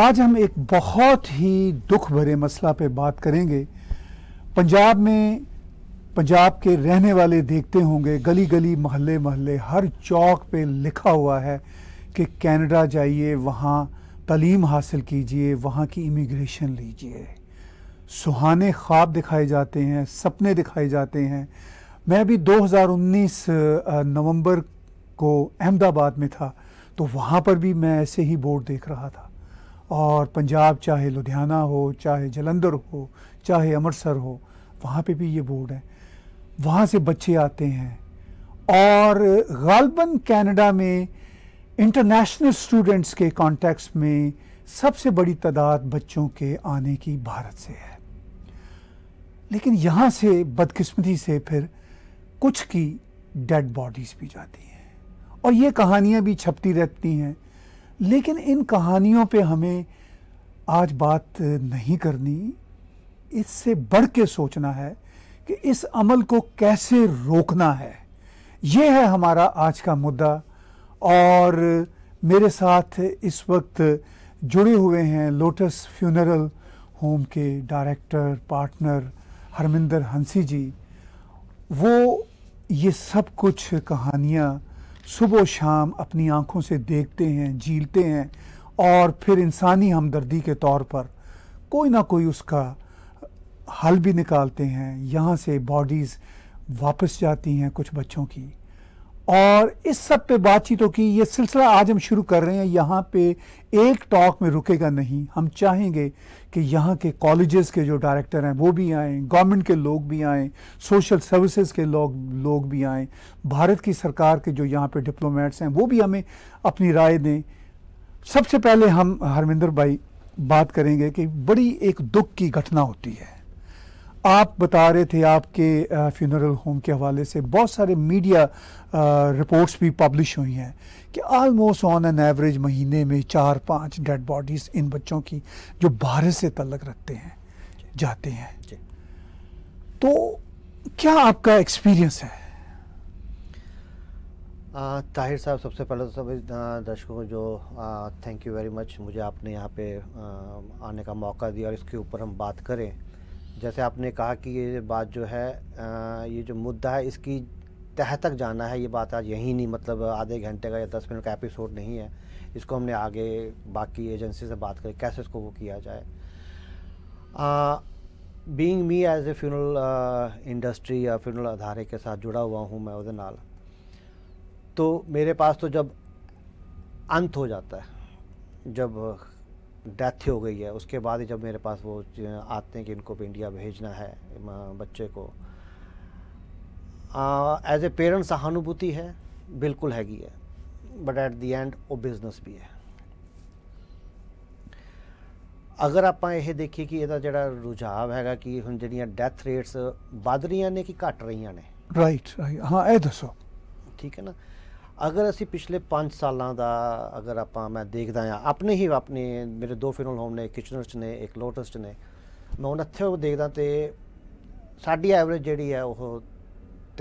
आज हम एक बहुत ही दुख भरे मसला पे बात करेंगे पंजाब में पंजाब के रहने वाले देखते होंगे गली गली महल्ले महल्ले हर चौक पे लिखा हुआ है कि कनाडा जाइए वहाँ तलीम हासिल कीजिए वहाँ की इमिग्रेशन लीजिए सुहाने ख्वाब दिखाए जाते हैं सपने दिखाए जाते हैं मैं अभी 2019 नवंबर को अहमदाबाद में था तो वहाँ पर भी मैं ऐसे ही बोर्ड देख रहा था और पंजाब चाहे लुधियाना हो चाहे जलंधर हो चाहे अमृतसर हो वहाँ पे भी ये बोर्ड है वहाँ से बच्चे आते हैं और गालबन कनाडा में इंटरनेशनल स्टूडेंट्स के कॉन्टेक्ट्स में सबसे बड़ी तादाद बच्चों के आने की भारत से है लेकिन यहाँ से बदकिस्मती से फिर कुछ की डेड बॉडीज़ भी जाती हैं और ये कहानियाँ भी छपती रहती हैं लेकिन इन कहानियों पे हमें आज बात नहीं करनी इससे बढ़ के सोचना है कि इस अमल को कैसे रोकना है ये है हमारा आज का मुद्दा और मेरे साथ इस वक्त जुड़े हुए हैं लोटस फ्यूनरल होम के डायरेक्टर पार्टनर हरमिंदर हंसी जी वो ये सब कुछ कहानियाँ सुबह शाम अपनी आँखों से देखते हैं झीलते हैं और फिर इंसानी हमदर्दी के तौर पर कोई ना कोई उसका हल भी निकालते हैं यहाँ से बॉडीज़ वापस जाती हैं कुछ बच्चों की और इस सब पे बातचीतों की ये सिलसिला आज हम शुरू कर रहे हैं यहाँ पे एक टॉक में रुकेगा नहीं हम चाहेंगे कि यहाँ के कॉलेजेस के जो डायरेक्टर हैं वो भी आएँ गवर्नमेंट के लोग भी आएँ सोशल सर्विसेज के लोग लोग भी आएँ भारत की सरकार के जो यहाँ पे डिप्लोमेट्स हैं वो भी हमें अपनी राय दें सबसे पहले हम हरमिंदर भाई बात करेंगे कि बड़ी एक दुख की घटना होती है आप बता रहे थे आपके फ्यूनरल होम के हवाले से बहुत सारे मीडिया रिपोर्ट्स भी पब्लिश हुई हैं कि आलमोस्ट ऑन एन एवरेज महीने में चार पांच डेड बॉडीज़ इन बच्चों की जो बाहर से तलक रखते हैं जाते हैं तो क्या आपका एक्सपीरियंस है ताहिर साहब सबसे पहले तो सभी दर्शकों को जो थैंक यू वेरी मच मुझे आपने यहाँ पे आ, आने का मौका दिया और इसके ऊपर हम बात करें जैसे आपने कहा कि ये बात जो है ये जो मुद्दा है इसकी तह तक जाना है ये बात आज यहीं नहीं मतलब आधे घंटे का या दस मिनट का एपिसोड नहीं है इसको हमने आगे बाकी एजेंसी से बात करें कैसे इसको वो किया जाए being me as a funeral industry या फ्यूनल अधारे के साथ जुड़ा हुआ हूँ मैं ਉਹਦੇ नाल तो मेरे पास तो जब अंत हो जाता है जब डेथ हो गई है उसके बाद जब मेरे पास वो आते हैं कि इनको इंडिया भेजना है बच्चे को एज ए पेरेंट सहानुभूति है ਬਿਲਕੁਲ ਹੈਗੀ ਹੈ ਬਟ ਐਟ ਦੀ ਐਂਡ ਉਹ ਬਿਜ਼ਨਸ ਵੀ ਹੈ ਅਗਰ ਆਪਾਂ ਇਹ ਦੇਖੀਏ ਕਿ ਇਹਦਾ ਜਿਹੜਾ ਰੁਝਾਵ ਹੈਗਾ ਕਿ ਹੁਣ ਜਿਹੜੀਆਂ ਡੈਥ ਰੇਟਸ ਵੱਧ ਰਹੀਆਂ ਨੇ ਕਿ ਘਟ ਰਹੀਆਂ ਨੇ ਰਾਈਟ ਹਾਂ ਇਹ ਦੱਸੋ ਠੀਕ ਹੈ ਨਾ ਅਗਰ ਅਸੀਂ ਪਿਛਲੇ 5 ਸਾਲਾਂ ਦਾ ਅਗਰ ਆਪਾਂ ਮੈਂ ਦੇਖਦਾ ਆ ਆਪਣੇ ਹੀ ਆਪਣੇ ਮੇਰੇ ਦੋ ਫਿਨਲ ਹੋਮ ਨੇ ਕਿਚਨਰ ਚ ਨੇ ਇੱਕ ਲੋਟਸ ਚ ਨੇ ਮੈਂ ਉਹਨਾਂ ਇੱਥੇ ਉਹ ਦੇਖਦਾ ਤੇ ਸਾਡੀ ਐਵਰੇਜ ਜਿਹੜੀ ਹੈ ਉਹ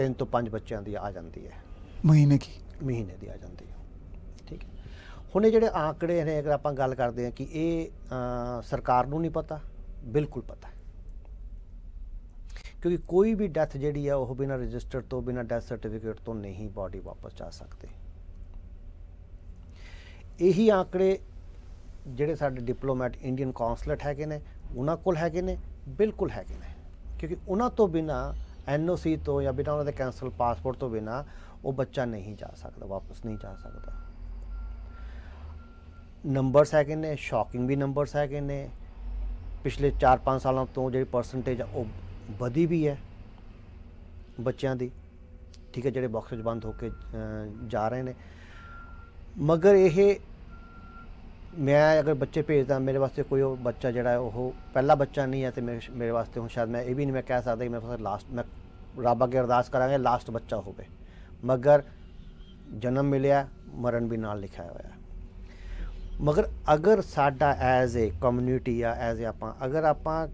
3 ਤੋਂ 5 ਬੱਚਿਆਂ ਦੀ ਆ ਜਾਂਦੀ ਹੈ ਮਹੀਨੇ ਕੀ ਮਹੀਨੇ ਦੀ ਆ ਜਾਂਦੀ ਹੈ ਠੀਕ ਹੈ ਹੁਣ ਇਹ ਜਿਹੜੇ ਆંકੜੇ ਨੇ ਅਗਰ ਆਪਾਂ ਗੱਲ ਕਰਦੇ ਹਾਂ ਕਿ ਇਹ ਸਰਕਾਰ ਨੂੰ ਨਹੀਂ ਪਤਾ ਬਿਲਕੁਲ ਪਤਾ ਕਿਉਂਕਿ ਕੋਈ ਵੀ ਡੈਥ ਜਿਹੜੀ ਆ ਉਹ ਬਿਨਾ ਰਜਿਸਟਰ ਤੋਂ ਬਿਨਾ ਡੈਥ ਸਰਟੀਫਿਕੇਟ ਤੋਂ ਨਹੀਂ ਬਾਡੀ ਵਾਪਸ ਜਾ ਸਕਦੇ ਇਹੀ ਆંકੜੇ ਜਿਹੜੇ ਸਾਡੇ ਡਿਪਲੋਮੈਟ ਇੰਡੀਅਨ ਕੌਂਸਲੇਟ ਹੈਗੇ ਨੇ ਉਹਨਾਂ ਕੋਲ ਹੈਗੇ ਨੇ ਬਿਲਕੁਲ ਹੈਗੇ ਨੇ ਕਿਉਂਕਿ ਉਹਨਾਂ ਤੋਂ ਬਿਨਾ ਐਨਓਸੀ ਤੋਂ ਜਾਂ ਬਿਨਾ ਉਹਨਾਂ ਦੇ ਕੈਨਸਲ ਪਾਸਪੋਰਟ ਤੋਂ ਬਿਨਾ ਉਹ ਬੱਚਾ ਨਹੀਂ ਜਾ ਸਕਦਾ ਵਾਪਸ ਨਹੀਂ ਜਾ ਸਕਦਾ ਨੰਬਰਸ ਹੈਗੇ ਨੇ ਸ਼ੌਕਿੰਗ ਵੀ ਨੰਬਰਸ ਹੈਗੇ ਨੇ ਪਿਛਲੇ 4-5 ਸਾਲਾਂ ਤੋਂ ਜਿਹੜੀ ਪਰਸੈਂਟੇਜ ਉਹ ਵਧੀ ਵੀ ਹੈ ਬੱਚਿਆਂ ਦੀ ਠੀਕ ਹੈ ਜਿਹੜੇ ਬਾਕਸ ਵਿੱਚ ਬੰਦ ਹੋ ਕੇ ਜਾ ਰਹੇ ਨੇ ਮਗਰ ਇਹ ਮੈਂ ਅਗਰ ਬੱਚੇ ਭੇਜਦਾ ਮੇਰੇ ਵਾਸਤੇ ਕੋਈ ਉਹ ਬੱਚਾ ਜਿਹੜਾ ਹੈ ਉਹ ਪਹਿਲਾ ਬੱਚਾ ਨਹੀਂ ਹੈ ਤੇ ਮੇਰੇ ਵਾਸਤੇ ਹੁਣ ਸ਼ਾਇਦ ਮੈਂ ਇਹ ਵੀ ਨਹੀਂ ਮੈਂ ਕਹਿ ਸਕਦਾ ਕਿ ਮੇਰੇ ਵਾਸਤੇ ਲਾਸਟ ਮੈਂ ਰੱਬ ਅੱਗੇ ਅਰਦਾਸ ਕਰਾਂਗੇ ਲਾਸਟ ਬੱਚਾ ਹੋਵੇ ਮਗਰ ਜਨਮ ਮਿਲਿਆ ਮਰਨ ਵੀ ਨਾਲ ਲਿਖਿਆ ਹੋਇਆ ਮਗਰ ਅਗਰ ਸਾਡਾ ਐਜ਼ ਅ ਕਮਿਊਨਿਟੀ ਆ ਐਜ਼ ਆਪਾਂ ਅਗਰ ਆਪਾਂ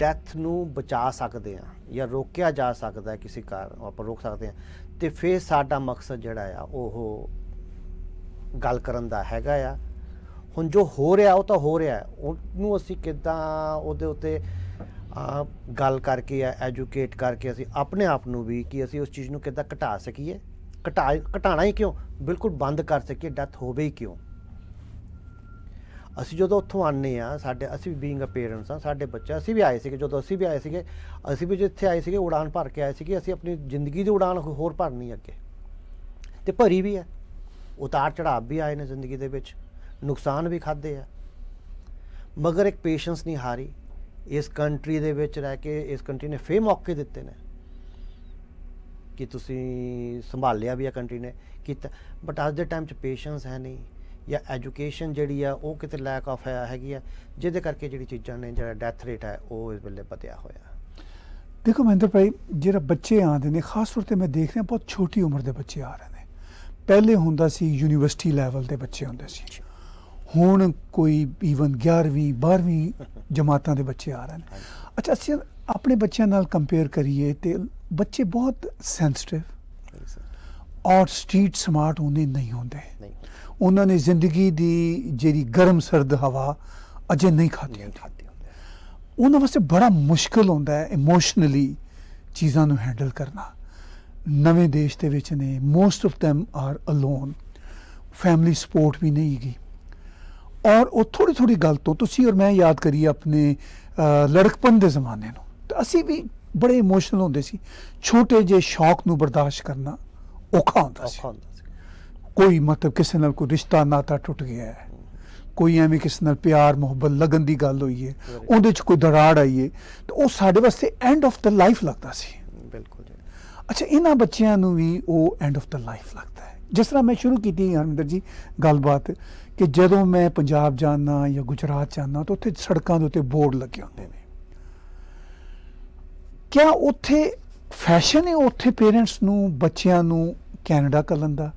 ਡੈਥ ਨੂੰ ਬਚਾ ਸਕਦੇ ਆ ਜਾਂ ਰੋਕਿਆ ਜਾ ਸਕਦਾ ਹੈ ਕਿਸੇ ਕਾਰਨ ਆਪਾਂ ਰੋਕ ਸਕਦੇ ਆ ਤੇ ਫਿਰ ਸਾਡਾ ਮਕਸਦ ਜਿਹੜਾ ਆ ਉਹ ਗੱਲ ਕਰਨ ਦਾ ਹੈਗਾ ਆ ਹੁਣ ਜੋ ਹੋ ਰਿਹਾ ਉਹ ਤਾਂ ਹੋ ਰਿਹਾ ਉਹਨੂੰ ਅਸੀਂ ਕਿਦਾਂ ਉਹਦੇ ਉੱਤੇ ਗੱਲ ਕਰਕੇ ਆ ਐਜੂਕੇਟ ਕਰਕੇ ਅਸੀਂ ਆਪਣੇ ਆਪ ਨੂੰ ਵੀ ਕਿ ਅਸੀਂ ਉਸ ਚੀਜ਼ ਨੂੰ ਕਿਦਾਂ ਘਟਾ ਸਕੀਏ ਘਟਾ ਘਟਾਣਾ ਹੀ ਕਿਉਂ ਬਿਲਕੁਲ ਬੰਦ ਕਰ ਸਕੀਏ ਡੈਥ ਹੋਵੇ ਹੀ ਕਿਉਂ ਅਸੀਂ ਜਦੋਂ ਉੱਥੋਂ ਆਨੇ ਆ ਸਾਡੇ ਅਸੀਂ ਵੀ ਬੀਇੰਗ ਅ ਪੇਰੈਂਟਸ ਆ ਸਾਡੇ ਬੱਚੇ ਅਸੀਂ ਵੀ ਆਏ ਸੀਗੇ ਜਦੋਂ ਅਸੀਂ ਵੀ ਆਏ ਸੀਗੇ ਅਸੀਂ ਵੀ ਜਿੱਥੇ ਆਏ ਸੀਗੇ ਉਡਾਨ ਭਰ ਕੇ ਆਏ ਸੀਗੇ ਅਸੀਂ ਆਪਣੀ ਜ਼ਿੰਦਗੀ ਦੀ ਉਡਾਨ ਹੋਰ ਭਰਨੀ ਅੱਗੇ ਤੇ ਭਰੀ ਵੀ ਆ ਉਤਾਰ ਚੜਾਅ ਵੀ ਆਏ ਨੇ ਜ਼ਿੰਦਗੀ ਦੇ ਵਿੱਚ ਨੁਕਸਾਨ ਵੀ ਖਾਦੇ ਆ ਮਗਰ ਇੱਕ ਪੇਸ਼ੈਂਸ ਨਹੀਂ ਹਾਰੀ ਇਸ ਕੰਟਰੀ ਦੇ ਵਿੱਚ ਰਹਿ ਕੇ ਇਸ ਕੰਟਰੀ ਨੇ ਫੇਮ ਔਕੇ ਦਿੱਤੇ ਨੇ ਕਿ ਤੁਸੀਂ ਸੰਭਾਲਿਆ ਵੀ ਆ ਕੰਟਰੀ ਨੇ ਕੀਤਾ ਬਟ ਅੱਜ ਦੇ ਟਾਈਮ 'ਚ ਪੇਸ਼ੈਂਸ ਹੈ ਨਹੀਂ ਜਾਂ ਐਜੂਕੇਸ਼ਨ ਜਿਹੜੀ ਆ ਉਹ ਕਿਤੇ ਲੈਕ ਆਫ ਹੈ ਹੈਗੀ ਆ ਜਿਹਦੇ ਕਰਕੇ ਜਿਹੜੀ ਚੀਜ਼ਾਂ ਨੇ ਜਿਹੜਾ ਡੈਥ ਰੇਟ ਹੈ ਉਹ ਇਸ ਵੇਲੇ ਵਧਿਆ ਹੋਇਆ ਦੇਖੋ ਮਹਿੰਦਰ ਭਾਈ ਜਿਹੜਾ ਬੱਚੇ ਆਉਂਦੇ ਨੇ ਖਾਸ ਤੌਰ ਤੇ ਮੈਂ ਦੇਖ ਰਿਹਾ ਬਹੁਤ ਛੋਟੀ ਉਮਰ ਦੇ ਬੱਚੇ ਆ ਰਹੇ ਨੇ ਪਹਿਲੇ ਹੁੰਦਾ ਸੀ ਯੂਨੀਵਰਸਿਟੀ ਲੈਵਲ ਦੇ ਬੱਚੇ ਹੁੰਦੇ ਸੀ ਹੁਣ ਕੋਈ ਈਵਨ 11ਵੀਂ 12ਵੀਂ ਜਮਾਤਾਂ ਦੇ ਬੱਚੇ ਆ ਰਹੇ ਨੇ ਅੱਛਾ ਅਸੀਂ ਆਪਣੇ ਬੱਚਿਆਂ ਨਾਲ ਕੰਪੇਅਰ ਕਰੀਏ ਤੇ ਬੱਚੇ ਬਹੁਤ ਸੈਂਸਿਟਿਵ ਔਰ ਸਟਰੀਟ ਸਮਾਰਟ ਹੁੰਦੇ ਨਹੀਂ ਹੁੰਦੇ ਉਹਨਾਂ ਨੇ ਜ਼ਿੰਦਗੀ ਦੀ ਜਿਹੜੀ ਗਰਮ ਸਰਦ ਹਵਾ ਅਜੇ ਨਹੀਂ ਖਾਧੀ ਹੁੰਦੀ ਉਹਨਾਂ ਵਾਸਤੇ ਬੜਾ ਮੁਸ਼ਕਲ ਹੁੰਦਾ ਹੈ ਇਮੋਸ਼ਨਲੀ ਚੀਜ਼ਾਂ ਨੂੰ ਹੈਂਡਲ ਕਰਨਾ ਨਵੇਂ ਦੇਸ਼ ਦੇ ਵਿੱਚ ਨੇ most of them are alone family support ਵੀ ਨਹੀਂ ਹੈਗੀ ਔਰ ਉਹ ਥੋੜੀ ਥੋੜੀ ਗੱਲ ਤੋਂ ਤੁਸੀਂ ਔਰ ਮੈਂ ਯਾਦ ਕਰੀ ਆਪਣੇ ਲੜਕਪਨ ਦੇ ਜ਼ਮਾਨੇ ਨੂੰ ਤਾਂ ਅਸੀਂ ਵੀ ਬੜੇ ਇਮੋਸ਼ਨਲ ਹੁੰਦੇ ਸੀ ਛੋਟੇ ਜੇ ਸ਼ੌਕ ਨੂੰ ਬਰਦਾਸ਼ਤ ਕਰਨਾ ਔਖਾ ਹੁੰਦਾ ਸੀ ਕੋਈ ਮਤਲਬ ਕਿਸੇ ਨਾਲ ਕੋਈ ਰਿਸ਼ਤਾ ਨਾਤਾ ਟੁੱਟ ਗਿਆ ਹੈ ਕੋਈ ਐਵੇਂ ਕਿਸੇ ਨਾਲ ਪਿਆਰ ਮੁਹੱਬਤ ਲਗਨ ਦੀ ਗੱਲ ਹੋਈ ਹੈ ਉਹਦੇ 'ਚ ਕੋਈ ਦਰਾੜ ਆਈ ਹੈ ਤੇ ਉਹ ਸਾਡੇ ਵਾਸਤੇ ਐਂਡ ਆਫ ਦ ਲਾਈਫ ਲੱਗਦਾ ਸੀ ਬਿਲਕੁਲ ਜੀ ਅੱਛਾ ਇਹਨਾਂ ਬੱਚਿਆਂ ਨੂੰ ਵੀ ਉਹ ਐਂਡ ਆਫ ਦ ਲਾਈਫ ਲੱਗਦਾ ਹੈ ਜਿਸ ਤਰ੍ਹਾਂ ਮੈਂ ਸ਼ੁਰੂ ਕੀਤੀ ਹਰਮਿੰਦਰ ਜੀ ਗੱਲਬਾਤ ਕਿ ਜਦੋਂ ਮੈਂ ਪੰਜਾਬ ਜਾਣਾ ਜਾਂ ਗੁਜਰਾਤ ਜਾਣਾ ਤਾਂ ਉੱਥੇ ਸੜਕਾਂ ਦੇ ਉੱਤੇ ਬੋਰਡ ਲੱਗੇ ਹੁੰਦੇ ਨੇ ਕਿਆ ਉੱਥੇ ਫੈਸ਼ਨ ਹੈ ਉੱਥੇ ਪੇਰੈਂਟਸ ਨੂੰ ਬੱਚਿਆਂ ਨੂੰ ਕੈਨੇਡਾ ਕਰਨ ਦਾ